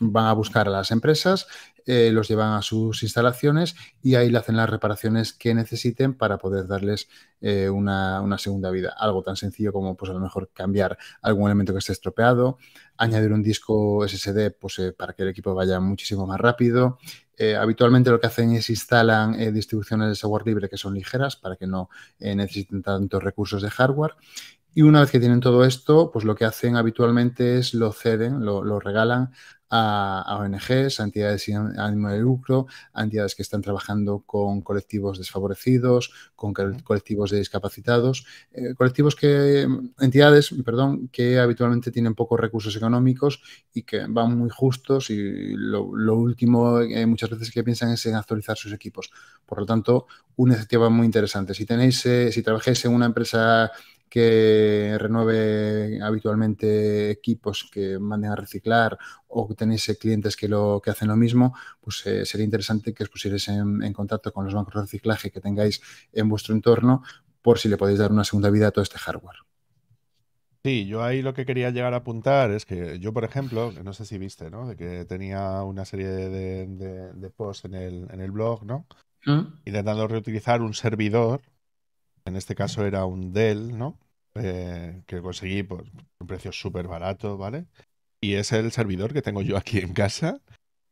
van a buscar a las empresas, eh, los llevan a sus instalaciones y ahí le hacen las reparaciones que necesiten para poder darles eh, una, segunda vida. Algo tan sencillo como, pues a lo mejor, cambiar algún elemento que esté estropeado, añadir un disco SSD pues, eh, para que el equipo vaya muchísimo más rápido. habitualmente lo que hacen es instalan distribuciones de software libre que son ligeras para que no necesiten tantos recursos de hardware y una vez que tienen todo esto, pues lo que hacen habitualmente es lo ceden, lo, regalan a, ONGs, a entidades sin ánimo de lucro, a entidades que están trabajando con colectivos desfavorecidos, con colectivos de discapacitados, eh, colectivos que, entidades, perdón, que habitualmente tienen pocos recursos económicos y que van muy justos y lo, último eh, muchas veces que piensan es en actualizar sus equipos. Por lo tanto, una iniciativa muy interesante. Si tenéis, eh, si trabajáis en una empresa que renueve habitualmente equipos que manden a reciclar o que tenéis eh, clientes que, lo, que hacen lo mismo, pues eh, sería interesante que os pusierais en, contacto con los bancos de reciclaje que tengáis en vuestro entorno por si le podéis dar una segunda vida a todo este hardware. Sí, yo ahí lo que quería llegar a apuntar es que yo, por ejemplo, no sé si viste, ¿no? De que tenía una serie de, posts en el, blog, ¿no? ¿Mm? Intentando reutilizar un servidor, en este caso era un Dell, ¿no? Eh, que conseguí por pues, un precio súper barato, ¿vale? Y es el servidor que tengo yo aquí en casa.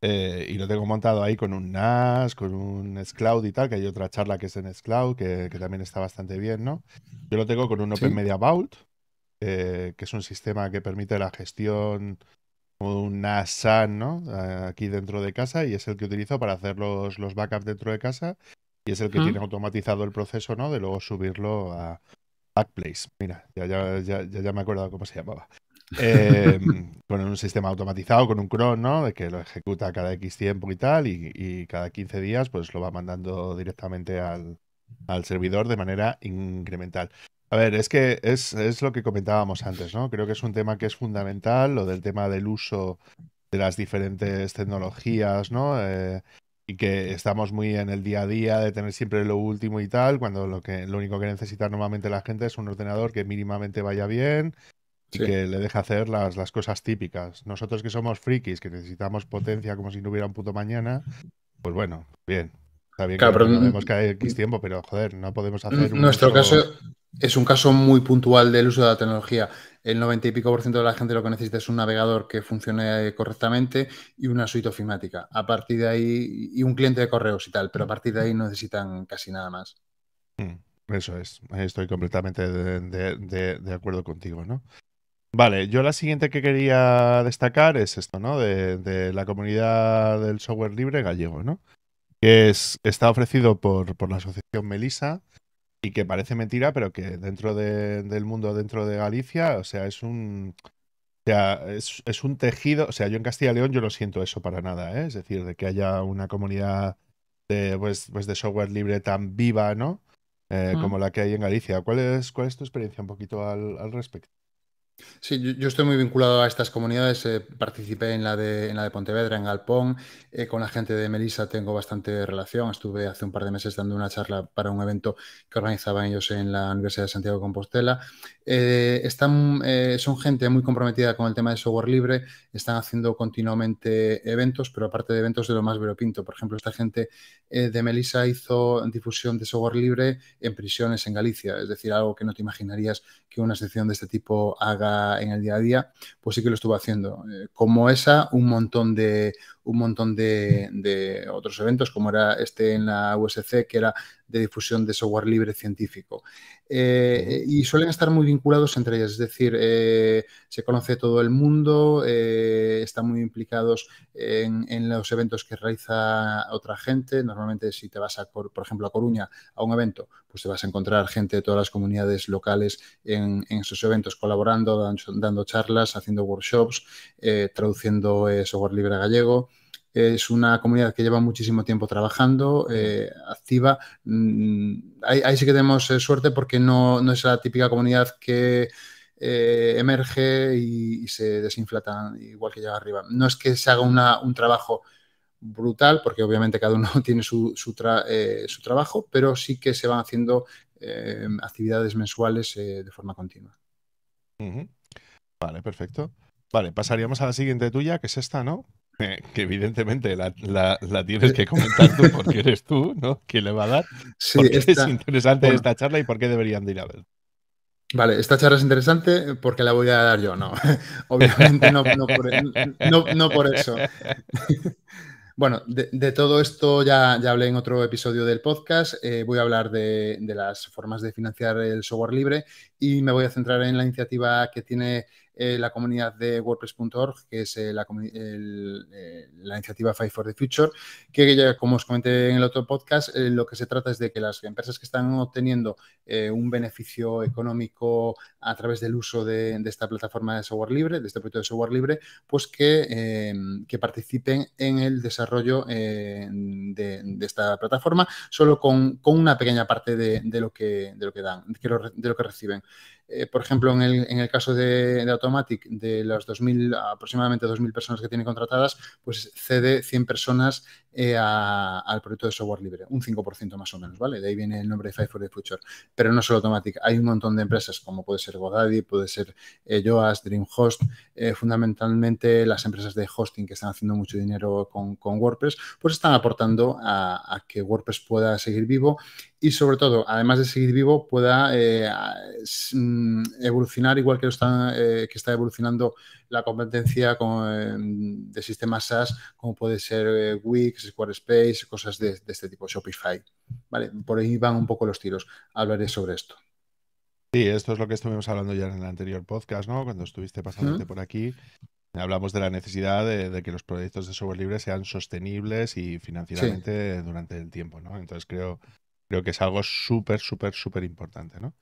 Eh, y lo tengo montado ahí con un NAS, con un Scloud y tal, que hay otra charla que es en Scloud, que, también está bastante bien, ¿no? Yo lo tengo con un Open Media Vault, eh, que es un sistema que permite la gestión como un NAS SAN, ¿no? Aquí dentro de casa, y es el que utilizo para hacer los, backups dentro de casa, y es el que tiene automatizado el proceso, ¿no? De luego subirlo a, place mira, ya, ya, ya, ya, me acuerdo cómo se llamaba. Em, [LAUGHS] con un sistema automatizado, con un cron, ¿no? De que lo ejecuta cada X tiempo y tal, y, cada 15 días pues lo va mandando directamente al, servidor de manera incremental. A ver, es que es, es, lo que comentábamos antes, ¿no? Creo que es un tema que es fundamental, lo del tema del uso de las diferentes tecnologías, ¿no? Eh, y que estamos muy en el día a día de tener siempre lo último y tal, cuando lo, que, lo único que necesita normalmente la gente es un ordenador que mínimamente vaya bien y que le deje hacer las, las cosas típicas. Nosotros que somos frikis, que necesitamos potencia como si no hubiera un puto mañana, pues bueno, bien. Está bien claro, que pero, X tiempo, pero joder, no podemos hacer... Nuestro caso es un caso muy puntual del uso de la tecnología el 90 y pico por ciento de la gente lo que necesita es un navegador que funcione eh, correctamente y una suite ofimática. A partir de ahí, y un cliente de correos y tal, pero a partir de ahí no necesitan casi nada más. Mm, eso es, estoy completamente de, acuerdo contigo, ¿no? Vale, yo la siguiente que quería destacar es esto, ¿no? De, la comunidad del software libre gallego, ¿no? Que es, está ofrecido por, por la asociación Melisa y que parece mentira, pero que dentro del mundo, dentro de Galicia, o sea, es un... O sea, es, un tejido, o sea, yo en Castilla y León yo no siento eso para nada, ¿eh? es decir, de que haya una comunidad de, pues, pues de software libre tan viva, ¿no? Eh, mm. Como la que hay en Galicia. ¿Cuál es, cuál es tu experiencia un poquito al, al respecto? Sí, yo, estoy muy vinculado a estas comunidades. Eh, participé en la, de, la de Pontevedra, en Galpón. Eh, con la gente de Melisa tengo bastante relación. Estuve hace un par de meses dando una charla para un evento que organizaban ellos en la Universidad de Santiago de Compostela. Eh, están, son gente muy comprometida con el tema de software libre. Están haciendo continuamente eventos, pero aparte de eventos de lo más veropinto. Por ejemplo, esta gente de Melisa hizo difusión de software libre en prisiones en Galicia. Es decir, algo que no te imaginarías que una sección de este tipo haga en el día a día, pues sí que lo estuvo haciendo. Eh, como esa, un montón de, un montón de, de otros eventos, como era este en la USC, que era de difusión de software libre científico. Eh, eh, y suelen estar muy vinculados entre ellas, es decir, eh, se conoce todo el mundo, están muy implicados en, los eventos que realiza otra gente. Normalmente si te vas, por, ejemplo, a Coruña a un evento, pues te vas a encontrar gente de todas las comunidades locales en, esos eventos, colaborando, dando, charlas, haciendo workshops, traduciendo software libre a gallego es una comunidad que lleva muchísimo tiempo trabajando, eh, activa. Mm, ahí, sí que tenemos eh, suerte porque no, es la típica comunidad que eh, emerge y, se desinflata igual que llega arriba. No es que se haga un trabajo brutal, porque obviamente cada uno [LAUGHS] tiene su, trabajo, pero sí que se van haciendo actividades mensuales de forma continua. Vale, perfecto. Vale, pasaríamos a la siguiente tuya, que es esta, ¿no? que evidentemente la, tienes que comentar tú [LAUGHS] porque eres tú, ¿no? ¿Qué le va a dar? porque es interesante esta charla y por qué deberían de ir a ver. Vale, esta charla es interesante porque la voy a dar yo, ¿no? [LAUGHS] Obviamente no, por, eso. [LAUGHS] Bueno, de, todo esto ya, ya, hablé en otro episodio del podcast. Eh, voy a hablar de, de, las formas de financiar el software libre y me voy a centrar en la iniciativa que tiene eh, la comunidad de WordPress.org, que es eh, la, eh, la, iniciativa Fight for the Future, que como os comenté en el otro podcast, lo que se trata es de que las empresas que están obteniendo un beneficio económico a través del uso de, esta plataforma de software libre, de este proyecto de software libre, pues que, participen en el desarrollo de, esta plataforma, solo con, una pequeña parte de, lo, que, de lo que dan, de lo que reciben. Eh, por ejemplo, en el, caso de, Automatic, de las 2.000, aproximadamente 2.000 personas que tiene contratadas, pues cede 100 personas eh, al proyecto de software libre, un 5% más o menos, ¿vale? De ahí viene el nombre de Five for the Future. Pero no solo Automatic, hay un montón de empresas como puede ser Godaddy, puede ser eh, Yoast, DreamHost, eh, fundamentalmente las empresas de hosting que están haciendo mucho dinero con, WordPress, pues están aportando a que WordPress pueda seguir vivo y sobre todo, además de seguir vivo, pueda eh, mm, evolucionar igual que está, eh, que está evolucionando la competencia em, de sistemas SaaS, como puede ser eh, Wix, Squarespace, cosas de, este tipo, Shopify. Vale, por ahí van un poco los tiros. Hablaré sobre esto. Sí, esto es lo que estuvimos hablando ya en el anterior podcast, ¿no? Cuando estuviste pasándote por aquí. Hablamos de la necesidad de, que los proyectos de software libre sean sostenibles y financieramente durante el tiempo, ¿no? Entonces creo Creo que es algo súper, súper, súper importante, ¿no?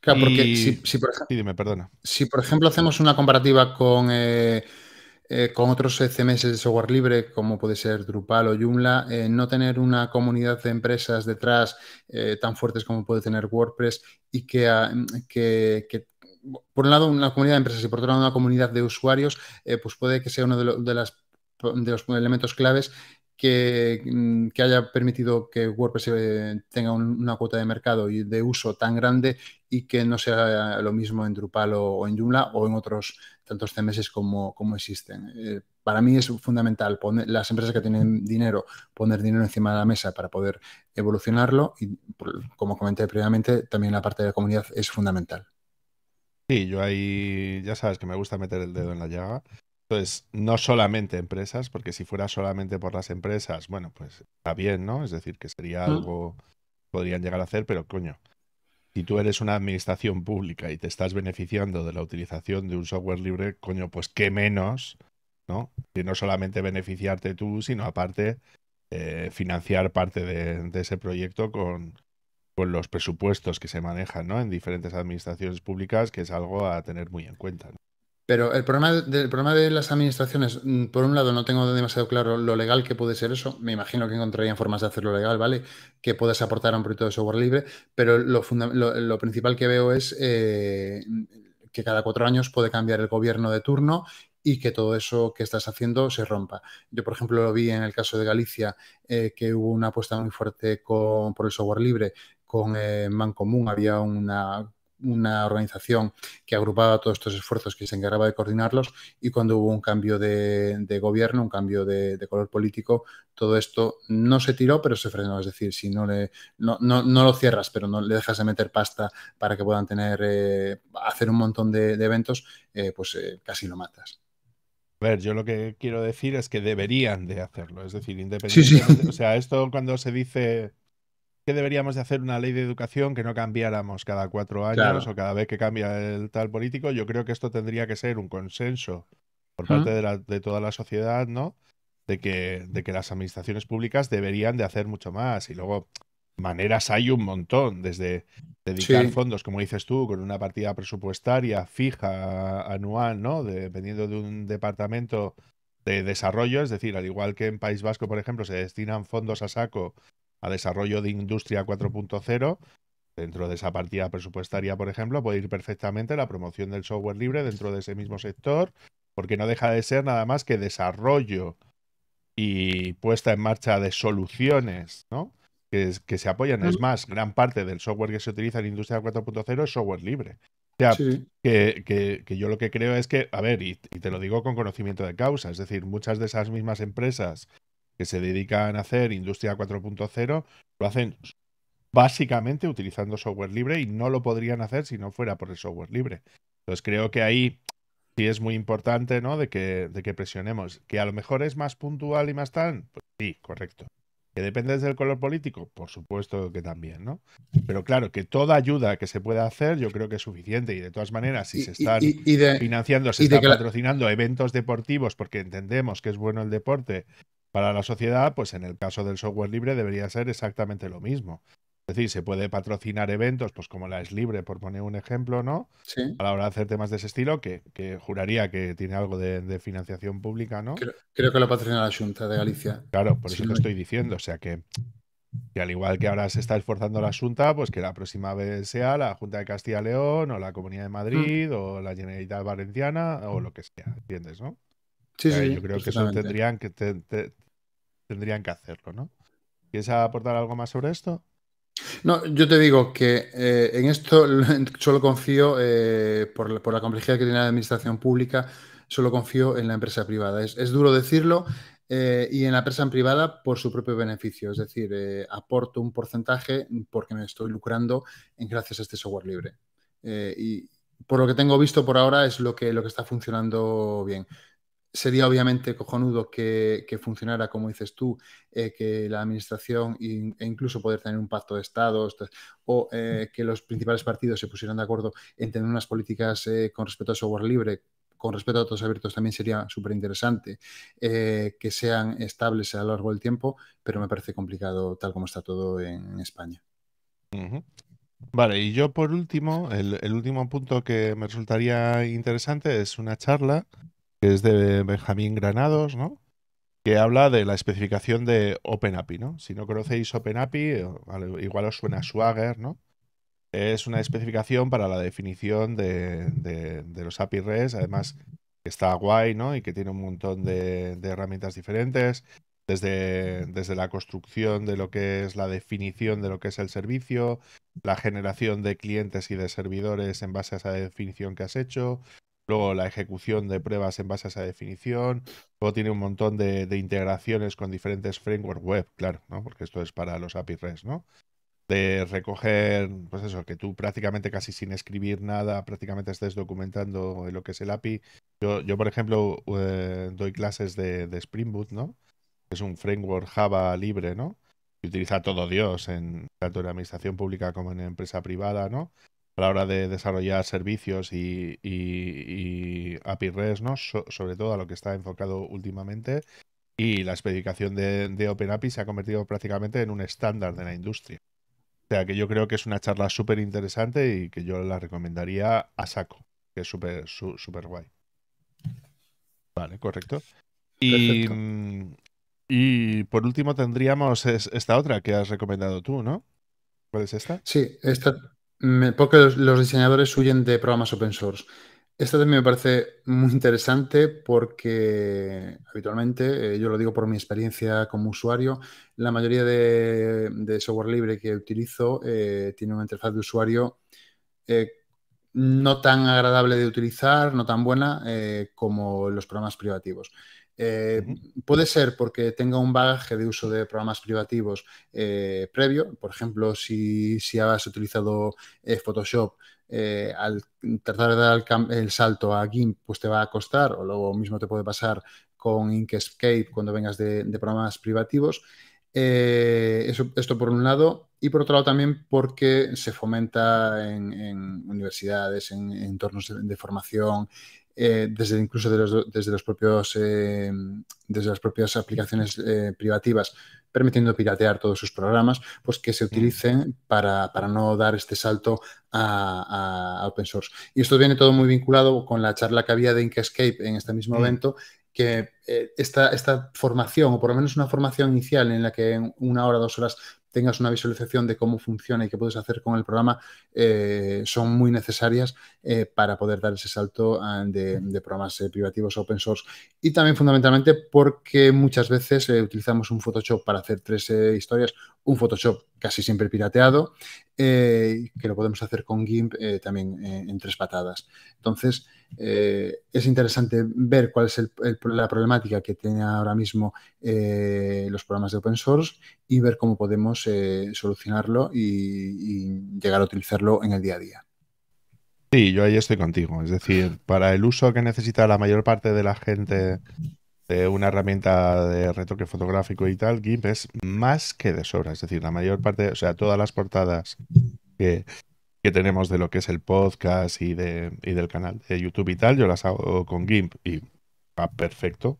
Claro, porque si, por ejemplo, perdona. si por ejemplo hacemos una comparativa con, eh, eh, con otros eh, CMS de software libre, como puede ser Drupal o Joomla, no tener una comunidad de empresas detrás tan fuertes como puede tener WordPress y ah, que, que, por un lado, una comunidad de empresas y por otro lado, una comunidad de usuarios, pues puede que sea uno de, de los elementos claves Mm, que, haya permitido que WordPress eh, tenga una cuota de mercado y de uso tan grande y que no sea lo mismo en Drupal o, en Joomla o en otros tantos CMS como, como existen. Eh, para mí es fundamental poner, las empresas que tienen dinero, poner dinero encima de la mesa para poder evolucionarlo y como comenté previamente, también la parte de la comunidad es fundamental. Sí, yo ahí ya sabes que me gusta meter el dedo en la llaga entonces, no solamente empresas, porque si fuera solamente por las empresas, bueno, pues está bien, ¿no? Es decir, que sería mm. algo que podrían llegar a hacer, pero coño, si tú eres una administración pública y te estás beneficiando de la utilización de un software libre, coño, pues qué menos, ¿no? Que no solamente beneficiarte tú, sino aparte eh, financiar parte de, ese proyecto con, con los presupuestos que se manejan ¿no? en diferentes administraciones públicas, que es algo a tener muy en cuenta. ¿no? Pero el problema, de, problema de las administraciones, mm, por un lado, no tengo demasiado claro lo legal que puede ser eso. Me imagino que encontrarían formas de hacerlo legal, ¿vale? Que puedas aportar a un proyecto de software libre, pero lo, lo, principal que veo es eh, que cada cuatro años puede cambiar el gobierno de turno y que todo eso que estás haciendo se rompa. Yo, por ejemplo, lo vi en el caso de Galicia, eh, que hubo una apuesta muy fuerte por el software libre con Mancomún, eh, había una una organización que agrupaba todos estos esfuerzos, que se encargaba de coordinarlos y cuando hubo un cambio de, gobierno, un cambio de, color político, todo esto no se tiró, pero se frenó. Es decir, si no, le, no, no, lo cierras, pero no le dejas de meter pasta para que puedan tener, eh, hacer un montón de, eventos, eh, pues eh, casi lo matas. A ver, yo lo que quiero decir es que deberían de hacerlo, es decir, independientemente, o sea, esto cuando se dice deberíamos de hacer una ley de educación que no cambiáramos cada cuatro años o cada vez que cambia el tal político. Yo creo que esto tendría que ser un consenso por parte de, toda la sociedad, ¿no? De que, de que las administraciones públicas deberían de hacer mucho más. Y luego, maneras hay un montón, desde dedicar fondos, como dices tú, con una partida presupuestaria fija anual, ¿no? dependiendo de un departamento de desarrollo, es decir, al igual que en País Vasco, por ejemplo, se destinan fondos a saco a desarrollo de industria 4.0, dentro de esa partida presupuestaria, por ejemplo, puede ir perfectamente la promoción del software libre dentro de ese mismo sector, porque no deja de ser nada más que desarrollo y puesta en marcha de soluciones, ¿no? Que, se apoyan. Es más, gran parte del software que se utiliza en Industria 4.0 es software libre. O sea, que, yo lo que creo es que, a ver, y, te lo digo con conocimiento de causa, es decir, muchas de esas mismas empresas que se dedican a hacer industria 4.0 lo hacen básicamente utilizando software libre y no lo podrían hacer si no fuera por el software libre. Entonces creo que ahí sí es muy importante, ¿no? De que, de que presionemos. Que a lo mejor es más puntual y más tan, pues sí, correcto. Que depende del color político, por supuesto que también, ¿no? Pero claro, que toda ayuda que se pueda hacer, yo creo que es suficiente. Y de todas maneras, si se están financiando, se están patrocinando eventos deportivos porque entendemos que es bueno el deporte para la sociedad, pues en el caso del software libre debería ser exactamente lo mismo. Es decir, se puede patrocinar eventos, pues como la es libre, por poner un ejemplo, ¿no? Sí. A la hora de hacer temas de ese estilo, que, juraría que tiene algo de, financiación pública, ¿no? Creo, que lo patrocina la Junta de Galicia. Claro, por eso te estoy diciendo. O sea que, al igual que ahora se está esforzando la Junta, pues que la próxima vez sea la Junta de Castilla y León, o la Comunidad de mm. Madrid, o la Generalitat Valenciana, o lo que sea, ¿entiendes, no? yo creo que eso tendrían que, tendrían que hacerlo, ¿no? ¿Quieres aportar algo más sobre esto? No, yo te digo que eh, en esto [LAUGHS] solo confío, eh, por, la, complejidad que tiene la administración pública, solo confío en la empresa privada. Es, duro decirlo eh, y en la empresa privada por su propio beneficio. Es decir, aporto un porcentaje porque me estoy lucrando en gracias a este software libre. y por lo que tengo visto por ahora es lo que, lo que está funcionando bien sería obviamente cojonudo que, funcionara, como dices tú, eh, que la administración e incluso poder tener un pacto de Estado o eh, mm. que los principales partidos se pusieran de acuerdo en tener unas políticas eh, con respecto a software libre. Con respecto a datos abiertos también sería súper interesante que sean estables a lo largo del tiempo, pero me parece complicado tal como está todo en, España. Vale, y yo por último, el, el último punto que me resultaría interesante es una charla que es de Benjamín Granados, ¿no? que habla de la especificación de OpenAPI. ¿no? Si no conocéis OpenAPI, eh, igual os suena Swagger, ¿no? es una especificación para la definición de, los API REST, además que está guay ¿no? y que tiene un montón de, herramientas diferentes, desde, desde, la construcción de lo que es la definición de lo que es el servicio, la generación de clientes y de servidores en base a esa definición que has hecho, luego la ejecución de pruebas en base a esa definición, luego tiene un montón de, integraciones con diferentes frameworks web, claro, ¿no? porque esto es para los API REST, ¿no? de recoger, pues eso, que tú prácticamente casi sin escribir nada, prácticamente estés documentando lo que es el API. Yo, por ejemplo, eh, doy clases de, Spring Boot, ¿no? Es un framework Java libre, ¿no? Que utiliza todo Dios, en, tanto en la administración pública como en empresa privada, ¿no? a la hora de desarrollar servicios y, API REST, ¿no? sobre todo a lo que está enfocado últimamente. Y la especificación de, OpenAPI se ha convertido prácticamente en un estándar de la industria. O sea que yo creo que es una charla súper interesante y que yo la recomendaría a saco, que es súper súper guay. Vale, correcto. Y, mm, y por último tendríamos esta otra que has recomendado tú, ¿no? ¿Cuál es esta? Sí, esta, porque los, diseñadores huyen de programas open source. Esto también me parece muy interesante porque habitualmente, eh, yo lo digo por mi experiencia como usuario, la mayoría de, software libre que utilizo eh, tiene una interfaz de usuario eh, no tan agradable de utilizar, no tan buena como los programas privativos. Eh, puede ser porque tenga un bagaje de uso de programas privativos eh, previo, por ejemplo, si, has utilizado eh, Photoshop, al tratar de dar el, salto a GIMP, pues te va a costar, o luego mismo te puede pasar con Inkscape cuando vengas de, programas privativos. esto por un lado, y por otro lado también porque se fomenta en, universidades, en, entornos de formación, eh, desde incluso desde, los propios, eh, desde las propias aplicaciones eh, privativas, permitiendo piratear todos sus programas, pues que se mm. utilicen para, no dar este salto a, open source. Y esto viene todo muy vinculado con la charla que había de Inkscape en este mismo mm. evento, que esta, esta formación, o por lo menos una formación inicial en la que en una hora, dos horas tengas una visualización de cómo funciona y qué puedes hacer con el programa, eh, son muy necesarias eh, para poder dar ese salto ah, de, programas privativos eh, privativos open source. Y también fundamentalmente porque muchas veces utilizamos un Photoshop para hacer tres historias, un Photoshop casi siempre pirateado, que lo podemos hacer con GIMP también en tres patadas. Entonces, es interesante ver cuál es la problemática que tiene ahora mismo los programas de open source y ver cómo podemos eh, solucionarlo y, llegar a utilizarlo en el día a día. Sí, yo ahí estoy contigo. Es decir, para el uso que necesita la mayor parte de la gente de una herramienta de retoque fotográfico y tal, GIMP es más que de sobra. Es decir, la mayor parte, o sea, todas las portadas que, tenemos de lo que es el podcast y, de, del canal de YouTube y tal, yo las hago con GIMP y va perfecto.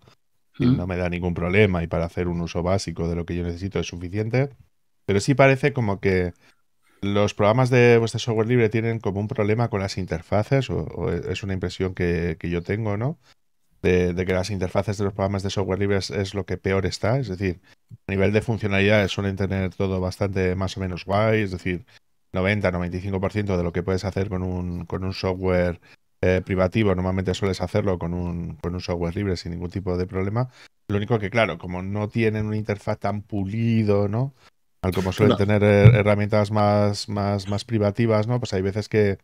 Mm. no me da ningún problema y para hacer un uso básico de lo que yo necesito es suficiente. Pero sí parece como que los programas de vuestro software libre tienen como un problema con las interfaces, o, es una impresión que, yo tengo, ¿no? De, que las interfaces de los programas de software libre es, lo que peor está. Es decir, a nivel de funcionalidades suelen tener todo bastante más o menos guay, es decir, 90-95% de lo que puedes hacer con un, con un software eh, privativo, normalmente sueles hacerlo con un, con un software libre sin ningún tipo de problema. Lo único que, claro, como no tienen una interfaz tan pulido, ¿no? como suelen tener eh, herramientas más, más, privativas, ¿no? Pues hay veces que,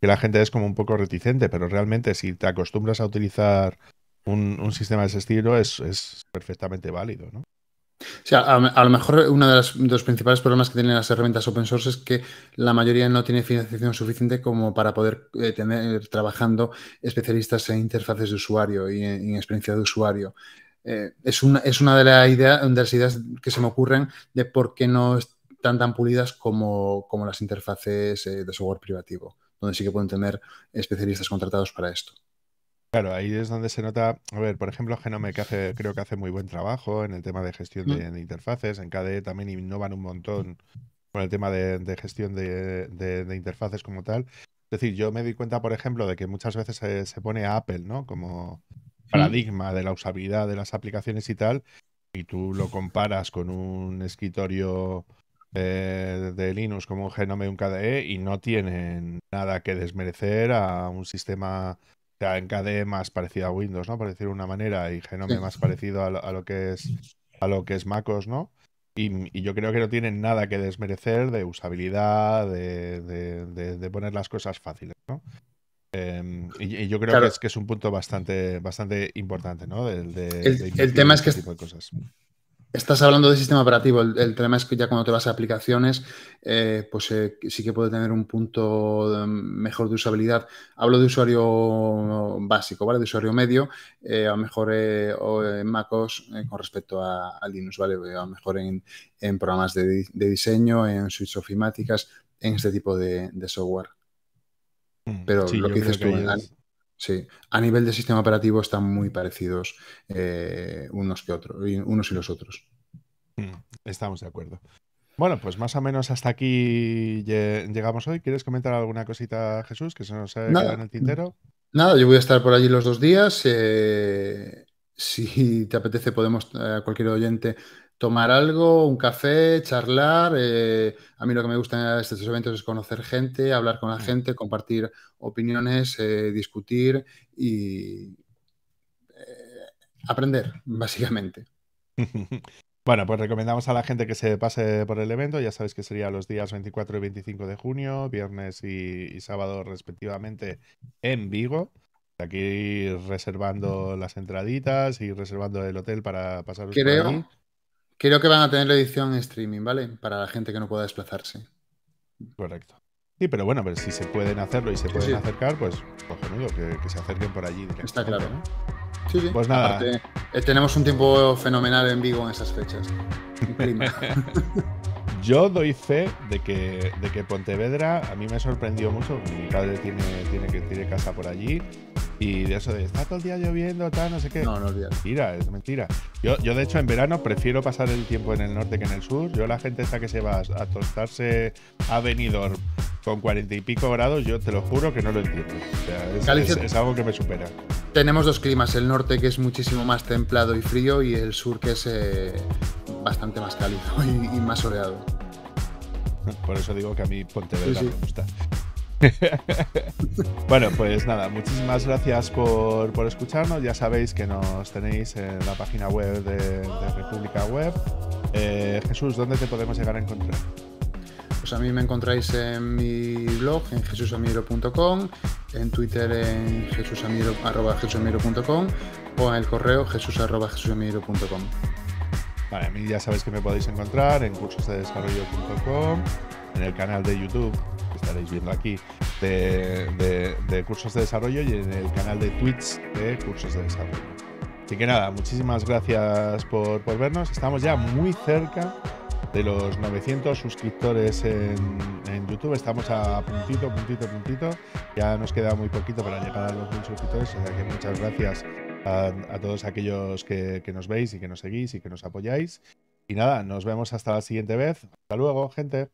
la gente es como un poco reticente, pero realmente si te acostumbras a utilizar un, sistema de ese estilo es, perfectamente válido, ¿no? Sí, a, lo mejor uno de, los principales problemas que tienen las herramientas open source es que la mayoría no tiene financiación suficiente como para poder eh, tener trabajando especialistas en interfaces de usuario y en experiencia de usuario. Eh, es, una, es una de, de las ideas que se me ocurren de por qué no están tan pulidas como, como las interfaces eh, de software privativo, donde sí que pueden tener especialistas contratados para esto. Claro, ahí es donde se nota, a ver, por ejemplo, Genome que hace, creo que hace muy buen trabajo en el tema de gestión de, mm. interfaces, en KDE también innovan un montón con el tema de, gestión de, interfaces como tal. Es decir, yo me di cuenta, por ejemplo, de que muchas veces se, se pone a Apple, ¿no? Como, Mm. paradigma de la usabilidad de las aplicaciones y tal, y tú lo comparas con un escritorio eh, de Linux como un Genome y un KDE, y no tienen nada que desmerecer a un sistema o en KDE más parecido a Windows, ¿no? Por decir una manera, y Genome más parecido a lo, que es a lo que es MacOS, ¿no? Y, yo creo que no tienen nada que desmerecer de usabilidad, de, de poner las cosas fáciles, ¿no? Em, y, yo creo que, es, un punto bastante, bastante importante, el, tema es que este Estás hablando de sistema operativo. El, tema es que ya cuando te vas a aplicaciones, eh, pues eh, sí que puede tener un punto em, mejor de usabilidad. Hablo de usuario básico, ¿vale? De usuario medio, a lo mejor en MacOS con respecto a, Linux, ¿vale? A lo mejor en, programas de, diseño, en suites ofimáticas, en este tipo de software. Mm, Pero lo que dices tú, a, sí, a nivel de sistema operativo están muy parecidos eh, unos que otros, unos y los otros. Mm, estamos de acuerdo. Bueno, pues más o menos hasta aquí llegamos hoy. ¿Quieres comentar alguna cosita, Jesús, que se nos ha en el tintero? Nada, yo voy a estar por allí los dos días. Eh, si te apetece, podemos, eh, a cualquier oyente, tomar algo, un café, charlar. Eh, a mí lo que me gusta en estos eventos es conocer gente, hablar con la mm. gente, compartir opiniones, eh, discutir y eh, aprender, básicamente. [LAUGHS] Bueno, pues recomendamos a la gente que se pase por el evento. Ya sabéis que sería los días 24 y 25 de junio, viernes y, sábado respectivamente en Vigo aquí reservando las entraditas y reservando el hotel para pasar creo ahí. Creo que van a tener la edición en streaming, ¿vale? Para la gente que no pueda desplazarse. Correcto. Sí, pero bueno, pero si se pueden hacerlo y se pueden acercar, pues, pues cojonudo, que, se acerquen por allí. Está claro. ¿no? Sí, sí. Pues nada. Aparte, eh, tenemos un tiempo fenomenal en vivo en esas fechas. [LAUGHS] Yo doy fe de que, de que Pontevedra a mí me sorprendió mucho. Mi padre tiene, tiene, tiene casa por allí y de eso de está todo el día lloviendo, tal, no sé qué. No, no, es Mentira, es mentira. Yo, yo de hecho en verano prefiero pasar el tiempo en el norte que en el sur. Yo la gente está que se va a tostarse a venidor con cuarenta y pico grados, yo te lo juro que no lo entiendo. es, algo que me supera. Tenemos dos climas, el norte que es muchísimo más templado y frío y el sur que es eh, bastante más cálido y, más soleado. [LAUGHS] Por eso digo que a mí Pontevedra me gusta. [LAUGHS] bueno, pues nada, muchísimas gracias por, escucharnos. Ya sabéis que nos tenéis en la página web de, República Web. Eh, Jesús, ¿dónde te podemos llegar a encontrar? Pues a mí me encontráis en mi blog, en jesusamiro.com, en Twitter en jesusamiro.com o en el correo jesus.jesusamiro.com. Vale, a mí ya sabéis que me podéis encontrar en desarrollo.com, en el canal de YouTube estaréis viendo aquí, de, cursos de desarrollo y en el canal de Twitch de cursos de desarrollo. Así que nada, muchísimas gracias por, vernos. Estamos ya muy cerca de los 900 suscriptores en, YouTube. Estamos a puntito, puntito, puntito. Ya nos queda muy poquito para llegar a los 1000 suscriptores. O que muchas gracias a, todos aquellos que, que, nos veis y que nos seguís y que nos apoyáis. Y nada, nos vemos hasta la siguiente vez. Hasta luego, gente.